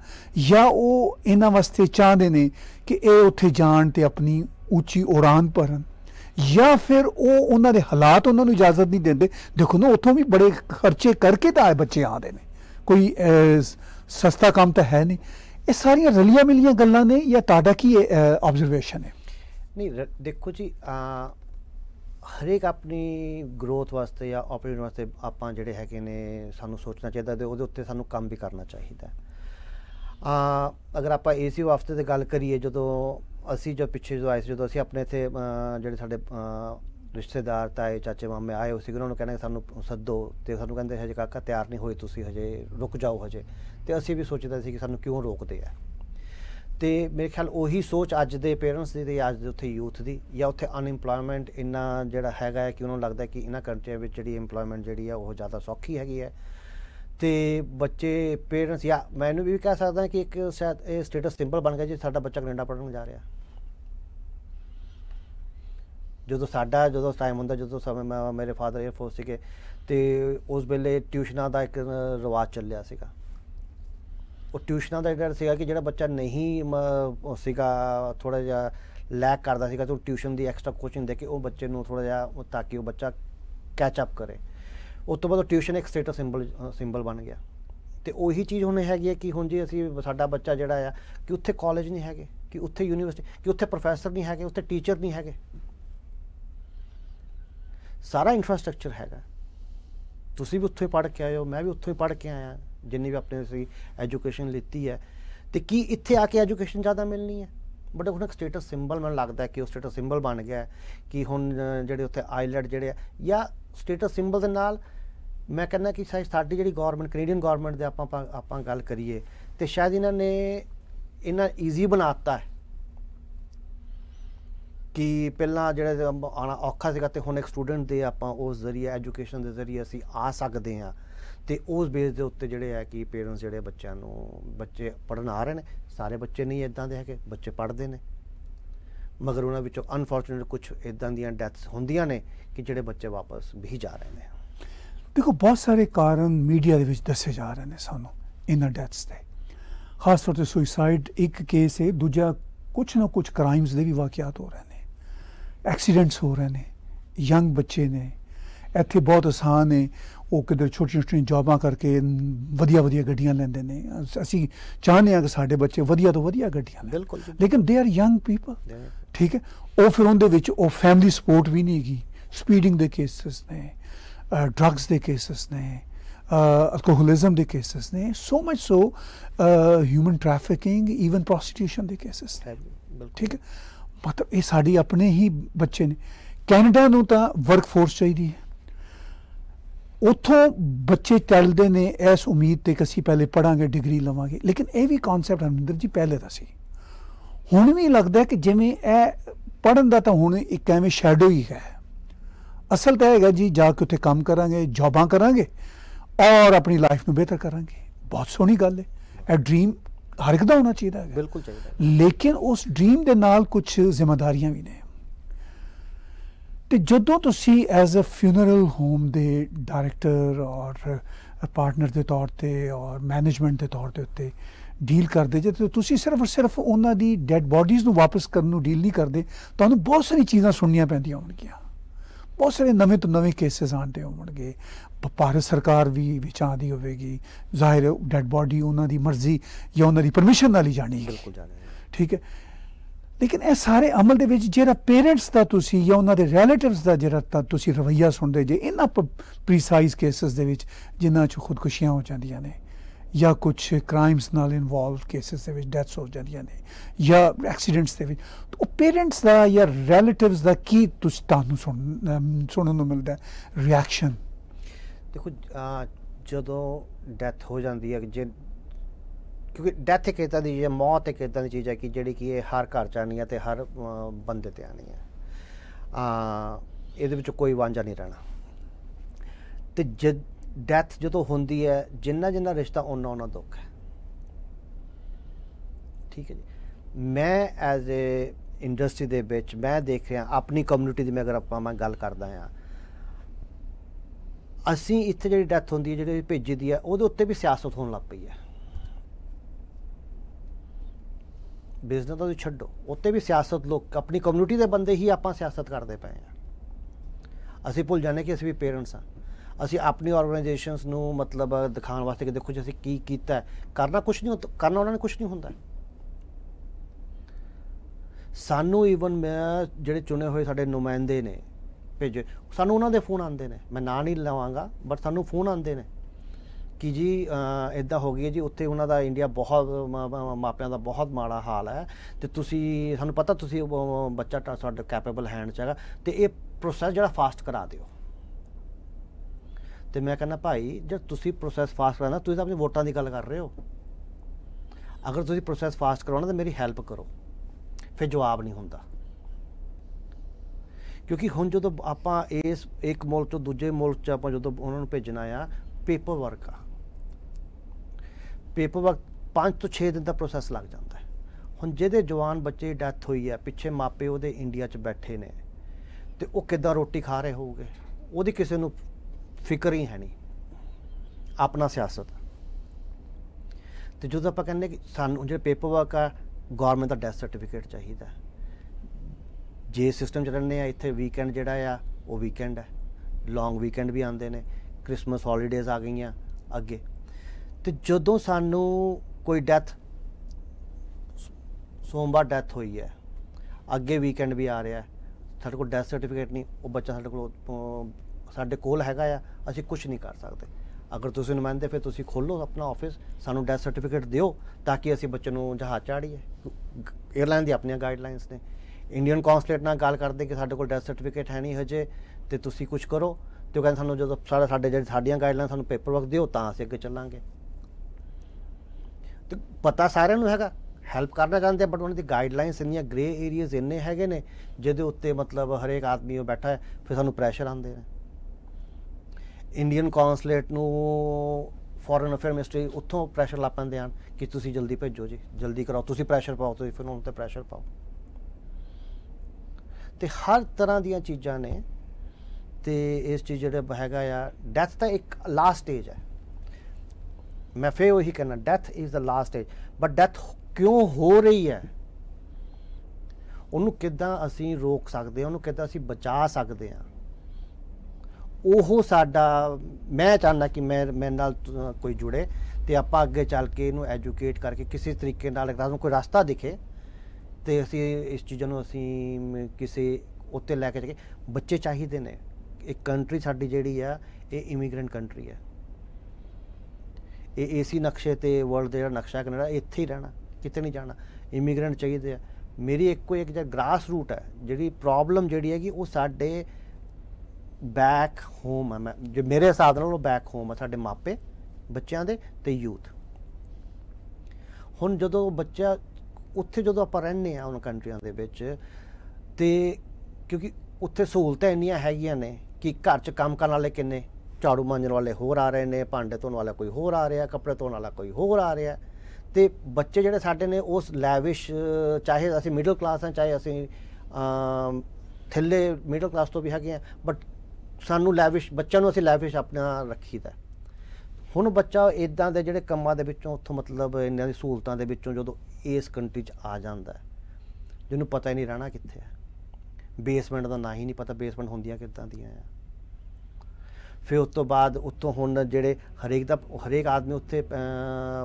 ਜਾਂ ਉਹ ਇਹਨਾਂ ਵਾਸਤੇ ਚਾਹਦੇ ਨੇ ਕਿ ਇਹ ਉੱਥੇ ਜਾਣ ਤੇ ਆਪਣੀ ਉੱਚੀ ਉਡਾਨ ਭਰਨ ਜਾਂ ਫਿਰ ਉਹ ਉਹਨਾਂ ਦੇ ਹਾਲਾਤ ਉਹਨਾਂ ਨੂੰ ਇਜਾਜ਼ਤ ਨਹੀਂ ਦਿੰਦੇ ਦੇਖੋ ਨਾ ਉੱਥੋਂ ਵੀ ਬੜੇ ਖਰਚੇ ਕਰਕੇ ਤਾਂ ਆਏ ਬੱਚੇ ਆਦੇ ਨੇ ਕੋਈ ਸਸਤਾ ਕੰਮ ਤਾਂ ਹੈ ਨਹੀਂ ਇਹ ਸਾਰੀਆਂ ਰਲੀਆਂ ਮਿਲੀਆਂ ਗੱਲਾਂ ਨੇ ਜਾਂ ਤੁਹਾਡਾ ਕੀ ਆਬਜ਼ਰਵੇਸ਼ਨ ਹੈ ਨਹੀਂ ਦੇਖੋ ਜੀ ਆ ਹਰੇਕ ਆਪਣੀ ਗਰੋਥ ਵਾਸਤੇ ਜਾਂ ਆਪਰੇਟ ਵਾਸਤੇ ਆਪਾਂ ਜਿਹੜੇ ਹੈਗੇ ਨੇ ਸਾਨੂੰ ਸੋਚਣਾ ਚਾਹੀਦਾ ਤੇ ਉਹਦੇ ਉੱਤੇ ਸਾਨੂੰ ਕੰਮ ਵੀ ਕਰਨਾ ਚਾਹੀਦਾ ਆ ਅਗਰ ਆਪਾਂ ਏਸੀ ਵਾਸਤੇ ਤੇ ਗੱਲ ਕਰੀਏ ਜਦੋਂ ਅਸੀਂ ਜੋ ਪਿੱਛੇ ਜੋ ਆਏ ਸੀ ਜਦੋਂ ਅਸੀਂ ਆਪਣੇ ਇਥੇ ਜਿਹੜੇ ਸਾਡੇ ਰਿਸ਼ਤੇਦਾਰ ਤਾਏ ਚਾਚੇ ਮਾਮੇ ਆਏ ਉਸੇ ਗਰੋਂ ਨੂੰ ਕਹਿੰਦੇ ਸਾਨੂੰ ਸੱਦੋ ਤੇ ਸਾਨੂੰ ਕਹਿੰਦੇ ਹਜੇ ਕਾਕਾ ਤਿਆਰ ਨਹੀਂ ਹੋਏ ਤੁਸੀਂ ਹਜੇ ਰੁਕ ਜਾਓ ਹਜੇ ਤੇ ਅਸੀਂ ਵੀ ਸੋਚਦੇ ਸੀ ਕਿ ਸਾਨੂੰ ਕਿਉਂ ਰੋਕਦੇ ਆ ਤੇ ਮੇਰੇ ਖਿਆਲ ਉਹੀ ਸੋਚ ਅੱਜ ਦੇ ਪੇਰੈਂਟਸ ਦੀ ਤੇ ਅੱਜ ਦੇ ਉੱਥੇ ਯੂਥ ਦੀ ਜਾਂ ਉੱਥੇ ਅਨਇੰਪਲੋਇਮੈਂਟ ਇੰਨਾ ਜਿਹੜਾ ਹੈਗਾ ਹੈ ਕਿ ਉਹਨਾਂ ਨੂੰ ਲੱਗਦਾ ਕਿ ਇਹਨਾਂ ਕੰਟਰੀਆਂ ਵਿੱਚ ਜਿਹੜੀ ਇੰਪਲੋਇਮੈਂਟ ਜਿਹੜੀ ਹੈ ਉਹ ਜ਼ਿਆਦਾ ਸੌਖੀ ਹੈਗੀ ਹੈ ਤੇ ਬੱਚੇ ਪੇਰੈਂਟਸ ਜਾਂ ਮੈਨੂੰ ਵੀ ਕਹਿ ਸਕਦਾ ਕਿ ਇੱਕ ਸ਼ਾਇਦ ਇਹ ਸਟੇਟਸ ਸਿੰਪਲ ਬਣ ਗਿਆ ਜੇ ਸਾਡਾ ਬੱਚਾ ਕੈਨੇਡਾ ਪੜਨ ਜਾ ਰਿਹਾ ਜਦੋਂ ਸਾਡਾ ਜਦੋਂ ਟਾਈਮ ਹੁੰਦਾ ਜਦੋਂ ਸਮੇਂ ਮੇਰੇ ਫਾਦਰ 에ਅਰ ਫੋਰਸ ਸੀਗੇ ਤੇ ਉਸ ਵੇਲੇ ਟਿਊਸ਼ਨਾਂ ਦਾ ਇੱਕ ਰਿਵਾਜ ਚੱਲਿਆ ਸੀਗਾ ਉਹ ਟਿਊਸ਼ਨਾਂ ਦਾ ਜਿਹੜਾ ਸੀਗਾ ਕਿ ਜਿਹੜਾ ਬੱਚਾ ਨਹੀਂ ਸੀਗਾ ਥੋੜਾ ਜਿਹਾ ਲੈਕ ਕਰਦਾ ਸੀਗਾ ਤਾਂ ਟਿਊਸ਼ਨ ਦੀ ਐਕਸਟਰਾ ਕੋਚਿੰਗ ਦੇ ਕੇ ਉਹ ਬੱਚੇ ਨੂੰ ਥੋੜਾ ਜਿਹਾ ਤਾਂ ਕਿ ਉਹ ਬੱਚਾ ਕੈਚ ਅਪ ਕਰੇ ਉਸ ਤੋਂ ਬਾਅਦ ਟਿਊਸ਼ਨ ਇੱਕ ਸਟੇਟਸ ਸਿੰਬਲ ਸਿੰਬਲ ਬਣ ਗਿਆ ਤੇ ਉਹੀ ਚੀਜ਼ ਹੁਣ ਹੈਗੀ ਹੈ ਕਿ ਹੁਣ ਜੇ ਅਸੀਂ ਸਾਡਾ ਬੱਚਾ ਜਿਹੜਾ ਆ ਕਿ ਉੱਥੇ ਕਾਲਜ ਨਹੀਂ ਹੈਗੇ ਕਿ ਉੱਥੇ ਯੂਨੀਵਰਸਿਟੀ ਕਿ ਉੱਥੇ ਪ੍ਰੋਫੈਸਰ ਨਹੀਂ ਹੈਗੇ ਉੱਥੇ ਟੀਚਰ ਨਹੀਂ ਹੈਗੇ ਸਾਰਾ ਇਨਫਰਾਸਟ੍ਰਕਚਰ ਹੈਗਾ ਤੁਸੀਂ ਵੀ ਉੱਥੇ ਪੜ੍ਹ ਕੇ ਆਏ ਹੋ ਮੈਂ ਵੀ ਉੱਥੇ ਪੜ੍ਹ ਕੇ ਆਇਆ ਜਿੰਨੀ ਵੀ ਆਪਣੇ ਸੀ ਐਜੂਕੇਸ਼ਨ ਲਿੱਤੀ ਹੈ ਤੇ ਕੀ ਇੱਥੇ ਆ ਕੇ ਐਜੂਕੇਸ਼ਨ ਜ਼ਿਆਦਾ ਮਿਲਣੀ ਹੈ ਬਟ ਹੁਣ ਇੱਕ ਸਟੇਟਸ ਸਿੰਬਲ ਮੈਨੂੰ ਲੱਗਦਾ ਹੈ ਕਿ ਉਹ ਸਟੇਟਸ ਸਿੰਬਲ ਬਣ ਗਿਆ ਕਿ ਹੁਣ ਜਿਹੜੇ ਉੱਥੇ ਆਈਲੈਂਡ ਜਿਹੜੇ ਆ ਜਾਂ ਸਟੇਟਸ ਸਿੰਬਲ ਦੇ ਨਾਲ ਮੈਂ ਕਹਿੰਦਾ ਕਿ ਸਾਡੀ ਜਿਹੜੀ ਗਵਰਨਮੈਂਟ ਕੈਨੇਡੀਅਨ ਗਵਰਨਮੈਂਟ ਦੇ ਆਪਾਂ ਆਪਾਂ ਗੱਲ ਕਰੀਏ ਤੇ ਸ਼ਾਇਦ ਇਹਨਾਂ ਨੇ ਇਹਨਾਂ ਈਜ਼ੀ ਬਣਾਤਾ ਹੈ ਕਿ ਪਹਿਲਾਂ ਜਿਹੜਾ ਆਣਾ ਔਖਾ ਸੀਗਾ ਤੇ ਹੁਣ ਇੱਕ ਸਟੂਡੈਂਟ ਦੇ ਆਪਾਂ ਉਸ ਜ਼ਰੀਏ ਐਜੂਕੇਸ਼ਨ ਦੇ ਜ਼ਰੀਏ ਅਸੀਂ ਆ ਸਕਦੇ ਆ ਤੇ ਉਸ ਬੇਸ ਦੇ ਉੱਤੇ ਜਿਹੜੇ ਆ ਕਿ ਪੇਰੈਂਟਸ ਜਿਹੜੇ ਬੱਚਿਆਂ ਨੂੰ ਬੱਚੇ ਪੜਨ ਆ ਰਹੇ ਨੇ ਸਾਰੇ ਬੱਚੇ ਨਹੀਂ ਇਦਾਂ ਦੇ ਹੈਗੇ ਬੱਚੇ ਪੜਦੇ ਨੇ ਮਗਰ ਉਹਨਾਂ ਵਿੱਚੋਂ ਅਨਫੋਰਚੂਨੇਟ ਕੁਝ ਇਦਾਂ ਦੀਆਂ ਡੈਥਸ ਹੁੰਦੀਆਂ ਨੇ ਕਿ ਜਿਹੜੇ ਬੱਚੇ ਵਾਪਸ ਵੀ ਜਾ ਰਹੇ ਨੇ ਦੇਖੋ ਬਹੁਤ ਸਾਰੇ ਕਾਰਨ ਮੀਡੀਆ ਦੇ ਵਿੱਚ ਦੱਸੇ ਜਾ ਰਹੇ ਨੇ ਸਾਨੂੰ ਇਹਨਾਂ ਡੈਥਸ ਦੇ ਖਾਸ ਤੌਰ ਤੇ ਸੁਸਾਈਡ ਇੱਕ ਕੇਸ ਹੈ ਦੂਜਾ ਕੁਝ ਨਾ ਕੁਝ ਕ੍ਰਾਈਮਸ ਦੇ ਵੀ ਵਾਕਿਆਤ ਹੋ ਰਹੇ ਨੇ ਐਕਸੀਡੈਂਟਸ ਹੋ ਰਹੇ ਨੇ ਯੰਗ ਬੱਚੇ ਨੇ ਇੱਥੇ ਬਹੁਤ ਆਸਾਨ ਨੇ ਉਹ ਕਿਤੇ ਛੋਟੀਆਂ ਛੋਟੀਆਂ ਜੌਬਾਂ ਕਰਕੇ ਵਧੀਆ ਵਧੀਆ ਗੱਡੀਆਂ ਲੈਂਦੇ ਨੇ ਅਸੀਂ ਚਾਹੁੰਦੇ ਹਾਂ ਕਿ ਸਾਡੇ ਬੱਚੇ ਵਧੀਆ ਤੋਂ ਵਧੀਆ ਗੱਡੀਆਂ ਲੈਣ ਬਿਲਕੁਲ ਲੇਕਿਨ ਦੇ ਆਰ ਯੰਗ ਪੀਪਲ ਠੀਕ ਹੈ ਉਹ ਫਿਰ ਉਹਦੇ ਵਿੱਚ ਉਹ ਫੈਮਿਲੀ ਸਪੋਰਟ ਵੀ ਨਹੀਂ ਹੈਗੀ ਸਪੀਡਿੰਗ ਦੇ ਕੇਸਸ ਨੇ ਡਰੱਗਸ ਦੇ ਕੇਸਸ ਨੇ ਅਲਕੋਹਲਿਜ਼ਮ ਦੇ ਕੇਸਸ ਨੇ so much so human trafficking even prostitution ਦੇ ਕੇਸਸ ਠੀਕ ਹੈ ਮਤਲਬ ਇਹ ਸਾਡੀ ਆਪਣੇ ਹੀ ਬੱਚੇ ਨੇ ਕੈਨੇਡਾ ਨੂੰ ਤਾਂ ਵਰਕ ਫੋਰਸ ਚਾਹੀਦੀ ਹੈ ਉਥੋਂ ਬੱਚੇ ਚੱਲਦੇ ਨੇ ਇਸ ਉਮੀਦ ਤੇ ਕਿ ਅਸੀਂ ਪਹਿਲੇ ਪੜਾਂਗੇ ਡਿਗਰੀ ਲਵਾਂਗੇ ਲੇਕਿਨ ਇਹ ਵੀ ਕਨਸੈਪਟ ਅਮਿੰਦਰ ਜੀ ਪਹਿਲੇ ਦਾ ਸੀ ਹੁਣ ਵੀ ਲੱਗਦਾ ਕਿ ਜਿਵੇਂ ਇਹ ਪੜਨ ਦਾ ਤਾਂ ਹੁਣ ਇੱਕ ਐਵੇਂ ਸ਼ੈਡੋ ਹੀ ਹੈ ਅਸਲ ਤਾਂ ਹੈਗਾ ਜੀ ਜਾ ਕੇ ਉੱਥੇ ਕੰਮ ਕਰਾਂਗੇ ਜੌਬਾਂ ਕਰਾਂਗੇ ਔਰ ਆਪਣੀ ਲਾਈਫ ਨੂੰ ਬਿਹਤਰ ਕਰਾਂਗੇ ਬਹੁਤ ਸੋਹਣੀ ਗੱਲ ਹੈ ਇਹ ਡ੍ਰੀਮ ਹਰ ਇੱਕ ਦਾ ਹੋਣਾ ਚਾਹੀਦਾ ਹੈ ਬਿਲਕੁਲ ਚਾਹੀਦਾ ਲੇਕਿਨ ਉਸ ਡ੍ਰੀਮ ਦੇ ਨਾਲ ਕੁਝ ਜ਼ਿੰਮੇਵਾਰੀਆਂ ਵੀ ਨੇ ਤੇ ਜਦੋਂ ਤੁਸੀਂ ਐਜ਼ ਅ ਫਿਊਨਰਲ ਹੋਮ ਦੇ ਡਾਇਰੈਕਟਰ ਔਰ ਪਾਰਟਨਰ ਦੇ ਤੌਰ ਤੇ ਔਰ ਮੈਨੇਜਮੈਂਟ ਦੇ ਤੌਰ ਤੇ ਉੱਤੇ ਡੀਲ ਕਰਦੇ ਜੇ ਤੁਸੀਂ ਸਿਰਫ ਸਿਰਫ ਉਹਨਾਂ ਦੀ ਡੈੱਡ ਬਾਡੀਜ਼ ਨੂੰ ਵਾਪਸ ਕਰਨ ਨੂੰ ਡੀਲ ਨਹੀਂ ਕਰਦੇ ਤੁਹਾਨੂੰ ਬਹੁਤ ਸਾਰੀ ਚੀਜ਼ਾਂ ਸੁਣਨੀਆਂ ਪੈਂਦੀਆਂ ਹੋਣਗੀਆਂ ਬਹੁਤ ਸਾਰੇ ਨਵੇਂ ਤੋਂ ਨਵੇਂ ਕੇਸਸ ਆਂਦੇ ਹੋਣਗੇ ਭਾਰਤ ਸਰਕਾਰ ਵੀ ਵਿੱਚ ਦੀ ਹੋਵੇਗੀ ਜ਼ਾਹਿਰ ਡੈਡ ਬਾਡੀ ਉਹਨਾਂ ਦੀ ਮਰਜ਼ੀ ਜਾਂ ਉਹਨਾਂ ਦੀ ਪਰਮਿਸ਼ਨ ਨਾਲ ਹੀ ਜਾਣੀ ਬਿਲਕੁਲ ਜਾਣੀ ਠੀਕ ਹੈ ਲੇਕਿਨ ਇਹ ਸਾਰੇ ਅਮਲ ਦੇ ਵਿੱਚ ਜਿਹੜਾ ਪੇਰੈਂਟਸ ਦਾ ਤੁਸੀਂ ਜਾਂ ਉਹਨਾਂ ਦੇ ਰਿਲੇਟਿਵਸ ਦਾ ਜਿਹੜਾ ਤਾਂ ਤੁਸੀਂ ਰਵਈਆ ਸੁਣਦੇ ਜੇ ਇਹਨਾਂ ਪ੍ਰੀਸਾਈਜ਼ ਕੇਸਸ ਦੇ ਵਿੱਚ ਜਿਨ੍ਹਾਂ 'ਚ ਖੁਦਕੁਸ਼ੀਆਂ ਹੋ ਜਾਂਦੀਆਂ ਨੇ ਜਾਂ ਕੁਝ ਕ੍ਰਾਈਮਸ ਨਾਲ ਇਨਵੋਲਵ ਕੇਸਸ ਦੇ ਵਿੱਚ ਡੈਥਸ ਹੋ ਜਾਂਦੀਆਂ ਨੇ ਜਾਂ ਐਕਸੀਡੈਂਟਸ ਦੇ ਵਿੱਚ ਉਹ ਪੇਰੈਂਟਸ ਦਾ ਜਾਂ ਰਿਲੇਟਿਵਸ ਦਾ ਕੀ ਤੁਸੀਂ ਤੁਹਾਨੂੰ ਸੁਣਨ ਨੂੰ ਮਿਲਦਾ ਰਿਐਕਸ਼ਨ ਦੇਖੋ ਜਦੋਂ ਡੈਥ ਹੋ ਜਾਂਦੀ ਹੈ ਜੇ ਕਿਉਂਕਿ ਡੈਥ ਇੱਕ ਇਦਾਂ ਦੀ ਜਾਂ ਮੌਤ ਇੱਕ ਇਦਾਂ ਦੀ ਚੀਜ਼ ਹੈ ਕਿ ਜਿਹੜੀ ਕਿ ਇਹ ਹਰ ਘਰ ਚ ਆਣੀ ਹੈ ਤੇ ਹਰ ਬੰਦੇ ਤੇ ਆਣੀ ਹੈ ਆ ਇਹਦੇ ਵਿੱਚ ਕੋਈ ਵਾਂਝਾ ਨਹੀਂ ਰਹਿਣਾ ਤੇ ਜਦ ਡੈਥ ਜਦੋਂ ਹੁੰਦੀ ਹੈ ਜਿੰਨਾ ਜਿੰਨਾ ਰਿਸ਼ਤਾ ਉਹਨਾਂ ਉਹਨਾਂ ਦੁੱਖ ਹੈ ਠੀਕ ਹੈ ਜੀ ਮੈਂ ਐਜ਼ ਅ ਇੰਡਸਟਰੀ ਦੇ ਵਿੱਚ ਮੈਂ ਦੇਖ ਰਿਹਾ ਆਪਣੀ ਕਮਿਊਨਿਟੀ ਦੀ ਮੈਂ ਅਗਰ ਆਪਾਂ ਮੈਂ ਗੱਲ ਕਰਦਾ ਆ ਅਸੀਂ ਇੱਥੇ ਜਿਹੜੀ ਡੈਥ ਹੁੰਦੀ ਹੈ ਜਿਹੜੀ ਭੇਜੀ ਦੀ ਹੈ ਉਹਦੇ ਉੱਤੇ ਵੀ ਸਿਆਸਤ ਹੋਣ ਲੱਗ ਪਈ ਹੈ ਬਿਜ਼ਨਸ ਤਾਂ ਛੱਡੋ ਉੱਤੇ ਵੀ ਸਿਆਸਤ ਲੋਕ ਆਪਣੀ ਕਮਿਊਨਿਟੀ ਦੇ ਬੰਦੇ ਹੀ ਆਪਾਂ ਸਿਆਸਤ ਕਰਦੇ ਪਏ ਆ ਅਸੀਂ ਭੁੱਲ ਜਾਂਦੇ ਕਿ ਅਸੀਂ ਵੀ ਪੇਰੈਂਟਸ ਆ ਅਸੀਂ ਆਪਣੀ ਆਰਗੇਨਾਈਜੇਸ਼ਨਸ ਨੂੰ ਮਤਲਬ ਦਿਖਾਉਣ ਵਾਸਤੇ ਕਿ ਦੇਖੋ ਜੀ ਅਸੀਂ ਕੀ ਕੀਤਾ ਕਰਨਾ ਕੁਝ ਨਹੀਂ ਕਰਨਾ ਉਹਨਾਂ ਨੇ ਕੁਝ ਨਹੀਂ ਹੁੰਦਾ ਸਾਨੂੰ ਈਵਨ ਮੈਂ ਜਿਹੜੇ ਚੁਣੇ ਹੋਏ ਸਾਡੇ ਨੁਮਾਇੰਦੇ ਨੇ ਭੇਜੇ ਸਾਨੂੰ ਉਹਨਾਂ ਦੇ ਫੋਨ ਆਉਂਦੇ ਨੇ ਮੈਂ ਨਾਂ ਨਹੀਂ ਲਵਾਂਗਾ ਬਟ ਸਾਨੂੰ ਫੋਨ ਆਉਂਦੇ ਨੇ ਕਿ ਜੀ ਇਦਾਂ ਹੋ ਗਿਆ ਜੀ ਉੱਥੇ ਉਹਨਾਂ ਦਾ ਇੰਡੀਆ ਬਹੁਤ ਮਾਪਿਆਂ ਦਾ ਬਹੁਤ ਮਾੜਾ ਹਾਲ ਹੈ ਤੇ ਤੁਸੀਂ ਸਾਨੂੰ ਪਤਾ ਤੁਸੀਂ ਬੱਚਾ ਸਾਡਾ ਕੈਪੇਬਲ ਹੈਂਡ ਚ ਹੈਗਾ ਤੇ ਇਹ ਪ੍ਰੋਸੈਸ ਜਿਹੜਾ ਫਾਸਟ ਕਰਾ ਦਿਓ ਤੇ ਮੈਂ ਕਹਿੰਦਾ ਭਾਈ ਜੇ ਤੁਸੀਂ ਪ੍ਰੋਸੈਸ ਫਾਸਟ ਕਰਾਉਣਾ ਤੁਸੀਂ ਤਾਂ ਵੋਟਾਂ ਦੀ ਗੱਲ ਕਰ ਰਹੇ ਹੋ ਅਗਰ ਤੁਸੀਂ ਪ੍ਰੋਸੈਸ ਫਾਸਟ ਕਰਾਉਣਾ ਤਾਂ ਮੇਰੀ ਹੈਲਪ ਕਰੋ ਫਿਰ ਜਵਾਬ ਨਹੀਂ ਹੁੰਦਾ ਕਿਉਂਕਿ ਹੁਣ ਜਦੋਂ ਆਪਾਂ ਇਸ ਇੱਕ ਮੁਲਕ ਤੋਂ ਦੂਜੇ ਮੁਲਕ 'ਚ ਆਪਾਂ ਜਦੋਂ ਉਹਨਾਂ ਨੂੰ ਭੇਜਣਾ ਆ ਪੇਪਰ ਵਰਕ ਆ ਪੇਪਰ ਵਰਕ 5 ਤੋਂ 6 ਦਿਨ ਦਾ ਪ੍ਰੋਸੈਸ ਲੱਗ ਜਾਂਦਾ ਹੈ ਹੁਣ ਜਿਹਦੇ ਜਵਾਨ ਬੱਚੇ ਡੈਥ ਹੋਈ ਹੈ ਪਿੱਛੇ ਮਾਪੇ ਉਹਦੇ ਇੰਡੀਆ 'ਚ ਬੈਠੇ ਨੇ ਤੇ ਉਹ ਕਿੱਦਾਂ ਰੋਟੀ ਖਾ ਰਹੇ ਹੋਊਗੇ ਉਹਦੀ ਕਿਸੇ ਨੂੰ ਫਿਕਰ ਹੀ ਹੈ ਨਹੀਂ ਆਪਣਾ ਸਿਆਸਤ ਤੇ ਜਦੋਂ ਆਪਾਂ ਕਹਿੰਦੇ ਕਿ ਸਾਨੂੰ ਜਿਹੜਾ ਪੇਪਰ ਵਰਕ ਆ ਗਵਰਨਮੈਂਟ ਦਾ ਡੈਥ ਸਰਟੀਫਿਕੇਟ ਚਾਹੀਦਾ ਜੇ ਸਿਸਟਮ ਚ ਰਹਿੰਦੇ ਆ ਇੱਥੇ ਵੀਕਐਂਡ ਜਿਹੜਾ ਆ ਉਹ ਵੀਕਐਂਡ ਹੈ ਲੌਂਗ ਵੀਕਐਂਡ ਵੀ ਆਉਂਦੇ ਨੇ 크리스마ਸ ਹੌਲੀਡੇਜ਼ ਆ ਗਈਆਂ ਅੱਗੇ ਤੇ ਜਦੋਂ ਸਾਨੂੰ ਕੋਈ ਡੈਥ ਸੋਮਵਾਰ ਡੈਥ ਹੋਈ ਹੈ ਅੱਗੇ ਵੀਕਐਂਡ ਵੀ ਆ ਰਿਹਾ ਸਾਡੇ ਕੋਲ ਡੈਥ ਸਰਟੀਫਿਕੇਟ ਨਹੀਂ ਉਹ ਬੱਚਾ ਸਾਡੇ ਕੋਲ ਸਾਡੇ ਕੋਲ ਹੈਗਾ ਆ ਅਸੀਂ ਕੁਝ ਨਹੀਂ ਕਰ ਸਕਦੇ ਅਗਰ ਤੁਸੀਂ ਨੁਮਾਇੰਦੇ ਫਿਰ ਤੁਸੀਂ ਖੋਲੋ ਆਪਣਾ ਆਫਿਸ ਸਾਨੂੰ ਡੈਥ ਸਰਟੀਫਿਕੇਟ ਦਿਓ ਤਾਂ ਕਿ ਅਸੀਂ ਬੱਚੇ ਨੂੰ ਜਹਾਜ਼ ਚਾੜੀਏ ਏਅਰਲਾਈਨ ਦੀ ਆਪਣੀਆਂ ਗਾਈਡਲਾਈਨਸ ਨੇ ਇੰਡੀਅਨ ਕੌਂਸਲੇਟ ਨਾਲ ਗੱਲ ਕਰਦੇ ਕਿ ਸਾਡੇ ਕੋਲ ਡੈਥ ਸਰਟੀਫਿਕੇਟ ਹੈ ਨਹੀਂ ਹਜੇ ਤੇ ਤੁਸੀਂ ਕੁਝ ਕਰੋ ਤੇ ਉਹ ਕਹਿੰਦੇ ਸਾਨੂੰ ਜਦੋਂ ਸਾਡੇ ਸਾਡੇ ਜਿਹੜੀ ਸਾਡੀਆਂ ਗਾਈਡਲਾਈਨ ਸਾਨੂੰ ਪੇਪਰ ਵਰਕ ਦਿਓ ਤਾਂ ਅਸੀਂ ਅੱਗੇ ਚੱਲਾਂਗੇ ਤੇ ਪਤਾ ਸਾਰਿਆਂ ਨੂੰ ਹੈਗਾ ਹੈਲਪ ਕਰਨਾ ਚਾਹੁੰਦੇ ਬਟ ਉਹਨਾਂ ਦੀ ਗਾਈਡਲਾਈਨਸ ਇੰਨੀਆਂ ਗ੍ਰੇ ਏਰੀਆਜ਼ ਇੰਨੇ ਹੈਗੇ ਨੇ ਜਿਹਦੇ ਉੱਤੇ ਮਤਲਬ ਹਰੇਕ ਆਦਮੀ ਉਹ ਬੈਠਾ ਹੈ ਫਿਰ ਸਾਨੂੰ ਪ੍ਰੈਸ਼ਰ ਆਉਂਦੇ ਨੇ ਇੰਡੀਅਨ ਕੌਂਸਲੇਟ ਨੂੰ ਫੋਰਨ ਅਫੇਅਰ ਮਿਨਿਸਟਰੀ ਉੱਥੋਂ ਪ੍ਰੈਸ਼ਰ ਲਾ ਪੈਂਦੇ ਆਣ ਕਿ ਤੁਸੀਂ ਜਲਦੀ ਭੇਜੋ ਜੀ ਜਲਦੀ ਕਰਾਓ ਤੁਸੀਂ ਪ੍ਰੈਸ਼ਰ ਪਾਓ ਤੁਸੀਂ ਫਿਰ ਉਹਨਾਂ ਤੇ ਪ੍ਰੈਸ਼ਰ ਪਾਓ ਤੇ ਹਰ ਤਰ੍ਹਾਂ ਦੀਆਂ ਚੀਜ਼ਾਂ ਨੇ ਤੇ ਇਸ ਚੀਜ਼ ਜਿਹੜਾ ਹੈਗਾ ਆ ਡੈਥ ਤਾਂ ਇੱਕ ਲਾਸਟ ਸਟੇਜ ਹੈ ਮੈਂ ਫੇ ਉਹੀ ਕਹਿੰਦਾ death is the last stage but death ਕਿਉਂ ਹੋ ਰਹੀ ਹੈ ਉਹਨੂੰ ਕਿੱਦਾਂ ਅਸੀਂ ਰੋਕ ਸਕਦੇ ਹਾਂ ਉਹਨੂੰ ਕਿੱਦਾਂ ਅਸੀਂ ਬਚਾ ਸਕਦੇ ਹਾਂ ਉਹ ਸਾਡਾ ਮੈਂ ਚਾਹੁੰਦਾ ਕਿ ਮੈਂ ਮੇਰੇ ਨਾਲ ਕੋਈ ਜੁੜੇ ਤੇ ਆਪਾਂ ਅੱਗੇ ਚੱਲ ਕੇ ਇਹਨੂੰ ਐਜੂਕੇਟ ਕਰਕੇ ਕਿਸੇ ਤਰੀਕੇ ਨਾਲ ਅਗਰ ਨੂੰ ਕੋਈ ਰਸਤਾ ਦਿਖੇ ਤੇ ਅਸੀਂ ਇਸ ਚੀਜ਼ ਨੂੰ ਅਸੀਂ ਕਿਸੇ ਉੱਤੇ ਲੈ ਕੇ ਜਾਈਏ ਬੱਚੇ ਚਾਹੀਦੇ ਨੇ ਇੱਕ ਕੰਟਰੀ ਸਾਡੀ ਜਿਹੜੀ ਆ ਇਹ ਇਮੀਗ੍ਰੈਂਟ ਕੰਟਰੀ ਆ ਇਹ ਏਸੀ ਨਕਸ਼ੇ ਤੇ ਵਰਲਡ ਦਾ ਨਕਸ਼ਾ ਕੈਨੇਡਾ ਇੱਥੇ ਹੀ ਰਹਿਣਾ ਕਿਤੇ ਨਹੀਂ ਜਾਣਾ ਇਮੀਗ੍ਰੈਂਟ ਚਾਹੀਦੇ ਆ ਮੇਰੀ ਇੱਕੋ ਇੱਕ ਜਿਹੜਾ ਗ੍ਰਾਸ ਰੂਟ ਹੈ ਜਿਹੜੀ ਪ੍ਰੋਬਲਮ ਜਿਹੜੀ ਹੈਗੀ ਉਹ ਸਾਡੇ ਬੈਕ ਹੋਮ ਹੈ ਜੇ ਮੇਰੇ ਹਿਸਾਬ ਨਾਲ ਉਹ ਬੈਕ ਹੋਮ ਹੈ ਸਾਡੇ ਮਾਪੇ ਬੱਚਿਆਂ ਦੇ ਤੇ ਯੂਥ ਹੁਣ ਜਦੋਂ ਬੱਚਾ ਉੱਥੇ ਜਦੋਂ ਆਪਾਂ ਰਹਿੰਦੇ ਆ ਉਹਨਾਂ ਕੰਟਰੀਆਂ ਦੇ ਵਿੱਚ ਤੇ ਕਿਉਂਕਿ ਉੱਥੇ ਸਹੂਲਤਾਂ ਇੰਨੀਆਂ ਹੈਗੀਆਂ ਨੇ ਕਿ ਘਰ 'ਚ ਕੰਮ ਕਰਨ ਵਾਲੇ ਕਿੰਨੇ ਝਾੜੂ ਮਾਂਜਣ ਵਾਲੇ ਹੋਰ ਆ ਰਹੇ ਨੇ ਭਾਂਡੇ ਧੋਣ ਵਾਲਾ ਕੋਈ ਹੋਰ ਆ ਰਿਹਾ ਕੱਪੜੇ ਧੋਣ ਵਾਲਾ ਕੋਈ ਹੋਰ ਆ ਰਿਹਾ ਤੇ ਬੱਚੇ ਜਿਹੜੇ ਸਾਡੇ ਨੇ ਉਸ ਲੈਵਿਸ਼ ਚਾਹੇ ਅਸੀਂ ਮਿਡਲ ਕਲਾਸ ਆ ਚਾਹੇ ਅਸੀਂ ਥੱਲੇ ਮਿਡਲ ਕਲਾਸ ਤੋਂ ਵੀ ਹੈਗੇ ਆ ਬਟ ਸਾਨੂੰ ਲੈਵਿਸ਼ ਬੱਚਿਆਂ ਨੂੰ ਅਸੀਂ ਲੈਵਿਸ਼ ਆਪਣਾ ਰੱਖੀਦਾ ਹੁਣ ਬੱਚਾ ਇਦਾਂ ਦੇ ਜਿਹੜੇ ਕੰਮਾਂ ਦੇ ਵਿੱਚੋਂ ਉੱਥੋਂ ਮਤਲਬ ਇਹਨਾਂ ਦੀ ਸਹੂਲਤਾਂ ਦੇ ਵਿੱਚੋਂ ਜਦੋਂ ਇਸ ਕੰਟਰੀ 'ਚ ਆ ਜਾਂਦਾ ਜਿਹਨੂੰ ਪਤਾ ਹੀ ਨਹੀਂ ਰਹਿਣਾ ਕਿੱਥੇ ਹੈ ਬੇਸਮੈਂਟ ਦਾ ਨਾਂ ਹੀ ਨਹੀਂ ਪਤਾ ਬੇਸਮੈਂਟ ਹੁੰਦੀਆਂ ਕਿੱਦਾਂ ਦੀਆਂ ਆ ਫਿਰ ਉਸ ਤੋਂ ਬਾਅਦ ਉੱਥੋਂ ਹੁਣ ਜਿਹੜੇ ਹਰੇਕ ਦਾ ਹਰੇਕ ਆਦਮੀ ਉੱਥੇ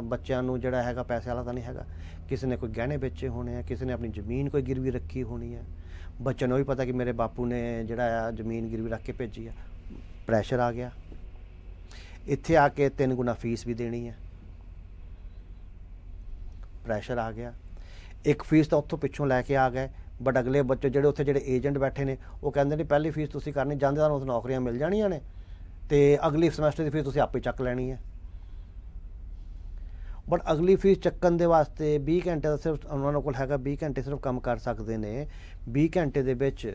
ਬੱਚਿਆਂ ਨੂੰ ਜਿਹੜਾ ਹੈਗਾ ਪੈਸੇ ਵਾਲਾ ਤਾਂ ਨਹੀਂ ਹੈਗਾ ਕਿਸੇ ਨੇ ਕੋਈ ਗਹਿਣੇ ਵੇਚੇ ਹੋਣੇ ਆ ਕਿਸੇ ਨੇ ਆਪਣੀ ਜ਼ਮੀਨ ਕੋਈ ਗਿਰਵੀ ਰੱਖੀ ਹੋਣੀ ਆ ਬੱਚੇ ਨੂੰ ਵੀ ਪਤਾ ਕਿ ਮੇਰੇ ਬਾਪੂ ਨੇ ਜਿਹੜਾ ਆ ਜ਼ਮੀਨ ਗਿਰਵੀ ਰੱਖ ਕੇ ਭੇਜੀ ਆ ਪ੍ਰੈਸ਼ਰ ਆ ਗਿਆ ਇੱਥੇ ਆ ਕੇ ਤਿੰਨ ਗੁਣਾ ਫੀਸ ਵੀ ਦੇਣੀ ਹੈ ਪ੍ਰੈਸ਼ਰ ਆ ਗਿਆ ਇੱਕ ਫੀਸ ਤਾਂ ਉੱਥੋਂ ਪਿੱਛੋਂ ਲੈ ਕੇ ਆ ਗਏ ਬਟ ਅਗਲੇ ਬੱਚੇ ਜਿਹੜੇ ਉੱਥੇ ਜਿਹੜੇ ਏਜੰਟ ਬੈਠੇ ਨੇ ਉਹ ਕਹਿੰਦੇ ਨੇ ਪਹਿਲੀ ਫੀਸ ਤੁਸੀਂ ਕਰਨੀ ਜਾਂਦੇ ਤੁਹਾਨੂੰ ਉੱਥੇ ਨੌਕਰੀਆਂ ਮਿਲ ਜਾਣੀਆਂ ਨੇ ਤੇ ਅਗਲੀ ਸਮੈਸਟਰ ਦੀ ਫੀਸ ਤੁਸੀਂ ਆਪੇ ਚੱਕ ਲੈਣੀ ਹੈ ਬਟ ਅਗਲੀ ਫੀਸ ਚੱਕਣ ਦੇ ਵਾਸਤੇ 20 ਘੰਟੇ ਦਾ ਸਿਰਫ ਉਹਨਾਂ ਕੋਲ ਹੈਗਾ 20 ਘੰਟੇ ਸਿਰਫ ਕੰਮ ਕਰ ਸਕਦੇ ਨੇ 20 ਘੰਟੇ ਦੇ ਵਿੱਚ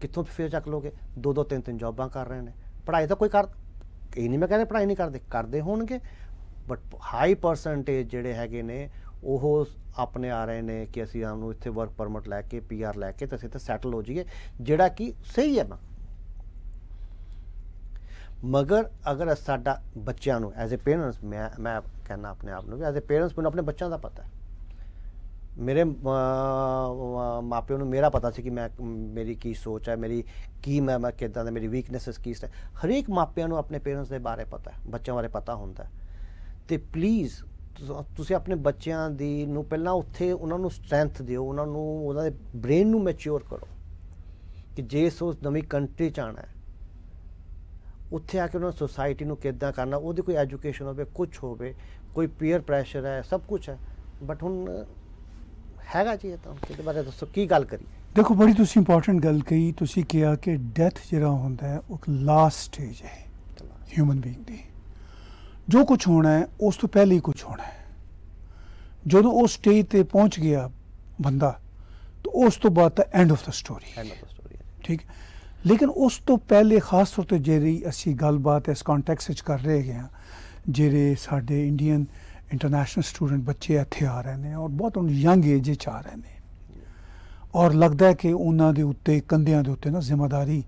ਕਿੱਥੋਂ ਫੀਸ ਚੱਕ ਲੋਗੇ ਦੋ ਦੋ ਤਿੰਨ ਤਿੰਨ ਜੌਬਾਂ ਕਰ ਰਹੇ ਨੇ ਪੜ੍ਹਾਈ ਤਾਂ ਕੋਈ ਕਰ ਇਹ ਨਹੀਂ ਮੈਂ ਕਹਿੰਦਾ ਪੜ੍ਹਾਈ ਨਹੀਂ ਕਰਦੇ ਕਰਦੇ ਹੋਣਗੇ ਬਟ ਹਾਈ ਪਰਸੈਂਟੇਜ ਜਿਹੜੇ ਹੈਗੇ ਨੇ ਉਹ ਆਪਣੇ ਆ ਰਹੇ ਨੇ ਕਿ ਅਸੀਂ ਆਪ ਨੂੰ ਇੱਥੇ ਵਰਕ ਪਰਮਿਟ ਲੈ ਕੇ ਪੀਆਰ ਲੈ ਕੇ ਤੇ ਤਾਂ ਸੈਟਲ ਹੋ ਜਾਈਏ ਜਿਹੜਾ ਕਿ ਸਹੀ ਹੈ ਨਾ ਮਗਰ ਅਗਰ ਸਾਡਾ ਬੱਚਿਆਂ ਨੂੰ ਐਜ਼ ਅ ਪੇਰੈਂਟਸ ਮੈਂ ਮੈਂ ਕਹਿੰਦਾ ਆਪਣੇ ਆਪ ਨੂੰ ਵੀ ਐਜ਼ ਅ ਪੇਰੈਂਟਸ ਨੂੰ ਆਪਣੇ ਬੱਚਿਆਂ ਦਾ ਪਤਾ ਹੈ ਮੇਰੇ ਮਾਪਿਆਂ ਨੂੰ ਮੇਰਾ ਪਤਾ ਸੀ ਕਿ ਮੈਂ ਮੇਰੀ ਕੀ ਸੋਚ ਹੈ ਮੇਰੀ ਕੀ ਮੈਂ ਮੈਂ ਕਿਦਾਂ ਦਾ ਮੇਰੀ ਵੀਕਨੈਸਸ ਕੀ ਹੈ ਹਰੇਕ ਮਾਪਿਆਂ ਨੂੰ ਆਪਣੇ ਪੇਰੈਂਟਸ ਦੇ ਬਾਰੇ ਪਤਾ ਹੈ ਬੱਚਿਆਂ ਬਾਰੇ ਪਤਾ ਹੁੰਦਾ ਤੇ ਪਲੀਜ਼ ਤੁਸੀਂ ਆਪਣੇ ਬੱਚਿਆਂ ਦੀ ਨੂੰ ਪਹਿਲਾਂ ਉੱਥੇ ਉਹਨਾਂ ਨੂੰ ਸਟਰੈਂਥ ਦਿਓ ਉਹਨਾਂ ਨੂੰ ਉਹਨਾਂ ਦੇ ਬ੍ਰੇਨ ਨੂੰ ਮੈਚੁਰ ਕਰੋ ਕਿ ਜੇ ਉਸ ਨਵੀਂ ਕੰਟਰੀ ਚ ਆਣਾ ਹੈ ਉੱਥੇ ਆ ਕੇ ਉਹਨਾਂ ਸੋਸਾਇਟੀ ਨੂੰ ਕਿੱਦਾਂ ਕਰਨਾ ਉਹਦੀ ਕੋਈ ਐਜੂਕੇਸ਼ਨ ਹੋਵੇ ਕੁਝ ਹੋਵੇ ਕੋਈ ਪੀਅਰ ਪ੍ਰੈਸ਼ਰ ਹੈ ਸਭ ਕੁਝ ਹੈ ਬਟ ਹੁਣ ਹੈਗਾ ਜੀ ਤਾਂ ਕਿਤੇ ਬਾਰੇ ਦੱਸੋ ਕੀ ਗੱਲ ਕਰੀਏ ਦੇਖੋ ਬੜੀ ਤੁਸੀਂ ਇੰਪੋਰਟੈਂਟ ਗੱਲ ਕਹੀ ਤੁਸੀਂ ਕਿਹਾ ਕਿ ਡੈਥ ਜਿਹੜਾ ਹੁੰਦਾ ਹੈ ਉਹ ਲਾਸਟ ਸਟੇਜ ਹੈ ਹਿਊਮਨ ਬੀਇੰਗ ਦੀ ਜੋ ਕੁਝ ਹੋਣਾ ਹੈ ਉਸ ਤੋਂ ਪਹਿਲੇ ਹੀ ਕੁਝ ਹੋਣਾ ਹੈ ਜਦੋਂ ਉਹ ਸਟੇਜ ਤੇ ਪਹੁੰਚ ਗਿਆ ਬੰਦਾ ਤਾਂ ਉਸ ਤੋਂ ਬਾਅਦ ਤਾਂ end of the story end of the story ਠੀਕ ਹੈ ਲੇਕਿਨ ਉਸ ਤੋਂ ਪਹਿਲੇ ਖਾਸ ਤੌਰ ਤੇ ਜਿਹੜੀ ਅਸੀਂ ਗੱਲਬਾਤ ਇਸ ਕੰਟੈਕਸਟ ਵਿੱਚ ਕਰ ਰਹੇ ਹਾਂ ਜਿਹੜੇ ਸਾਡੇ ਇੰਡੀਅਨ ਇੰਟਰਨੈਸ਼ਨਲ ਸਟੂਡੈਂਟ ਬੱਚੇ ਇੱਥੇ ਆ ਰਹੇ ਨੇ ਔਰ ਬਹੁਤ ਉਹਨਾਂ ਯੰਗ ਏਜ ਵਿੱਚ ਆ ਰਹੇ ਨੇ ਔਰ ਲੱਗਦਾ ਹੈ ਕਿ ਉਹਨਾਂ ਦੇ ਉੱਤੇ ਕੰਧਿਆਂ ਦੇ ਉੱਤੇ ਨਾ ਜ਼ਿੰਮੇਵਾਰੀ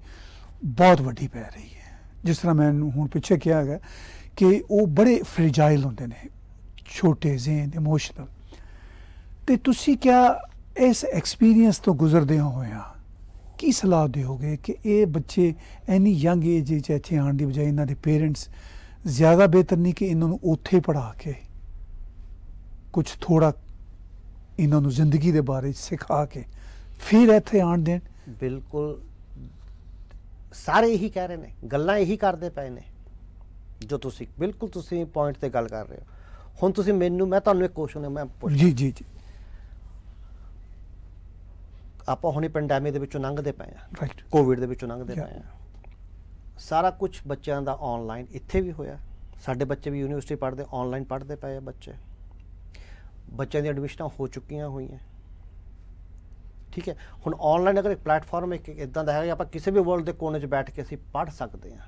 ਬਹੁਤ ਵੱਡੀ ਪੈ ਰਹੀ ਹੈ ਜਿਸ ਤਰ੍ਹਾਂ ਮੈਂ ਹੁਣ ਪਿੱਛੇ ਕਿਹਾ ਹੈਗਾ ਕਿ ਉਹ ਬੜੇ ਫ੍ਰੇਜਾਈਲ ਹੁੰਦੇ ਨੇ ਛੋਟੇ ਜ਼ਿਹਨ ਇਮੋਸ਼ਨਲ ਤੇ ਤੁਸੀਂ ਕਿਆ ਇਸ ਐਕਸਪੀਰੀਅੰਸ ਤੋਂ ਗੁਜ਼ਰਦੇ ਹੋ ਹੋਇਆ ਕੀ ਸਲਾਹ ਦਿਓਗੇ ਕਿ ਇਹ ਬੱਚੇ ਐਨੀ ਯੰਗ ਏਜ ਵਿੱਚ ਇੱਥੇ ਆਉਣ ਦੀ ਬਜਾਏ ਇਹਨਾਂ ਦੇ ਪੇਰੈਂਟਸ ਜ਼ਿਆਦਾ ਬਿਹਤਰ ਨਹੀਂ ਕਿ ਇਹਨਾਂ ਨੂੰ ਉੱਥੇ ਪੜਾ ਕੇ ਕੁਝ ਥੋੜਾ ਇਹਨਾਂ ਨੂੰ ਜ਼ਿੰਦਗੀ ਦੇ ਬਾਰੇ ਸਿਖਾ ਕੇ ਫਿਰ ਇੱਥੇ ਆਣ ਦੇਣ ਬਿਲਕੁਲ ਸਾਰੇ ਇਹੀ ਕਹਿ ਰਹੇ ਨੇ ਗੱਲਾਂ ਇਹੀ ਕਰਦੇ ਪਏ ਨੇ ਜੋ ਤੁਸੀਂ ਬਿਲਕੁਲ ਤੁਸੀਂ ਪੁਆਇੰਟ ਤੇ ਗੱਲ ਕਰ ਰਹੇ ਹੋ ਹੁਣ ਤੁਸੀਂ ਮੈਨੂੰ ਮੈਂ ਤੁਹਾਨੂੰ ਇੱਕ ਕੁਐਸਚਨ ਮੈਂ ਪੁੱਛ ਜੀ ਜੀ ਜੀ ਆਪਾਂ ਹੁਣੇ ਪੈਂਡੈਮਿਕ ਦੇ ਵਿੱਚੋਂ ਲੰਘਦੇ ਪਏ ਆ ਰਾਈਟ ਕੋਵਿਡ ਦੇ ਵਿੱਚੋਂ ਲੰਘਦੇ ਪਏ ਆ ਸਾਰਾ ਕੁਝ ਬੱਚਿਆਂ ਦਾ ਆਨਲਾਈਨ ਇੱਥੇ ਵੀ ਹੋਇਆ ਸਾਡੇ ਬੱਚੇ ਵੀ ਯੂਨੀਵਰਸਿਟੀ ਪੜ੍ਹਦੇ ਆਨਲਾਈਨ ਪੜ੍ਹਦੇ ਪਏ ਆ ਬੱਚੇ ਬੱਚਿਆਂ ਦੀਆਂ ਐਡਮਿਸ਼ਨਾਂ ਹੋ ਚੁੱਕੀਆਂ ਹੋਈਆਂ ਠੀਕ ਹੈ ਹੁਣ ਆਨਲਾਈਨ ਅਗਰ ਇੱਕ ਪਲੇਟਫਾਰਮ ਇੱਕ ਇਦਾਂ ਦਾ ਹੈ ਕਿ ਆਪਾਂ ਕਿਸੇ ਵੀ ਵਰਲਡ ਦੇ ਕੋਨੇ 'ਚ ਬੈਠ ਕੇ ਅਸੀਂ ਪੜ੍ਹ ਸਕਦੇ ਹਾਂ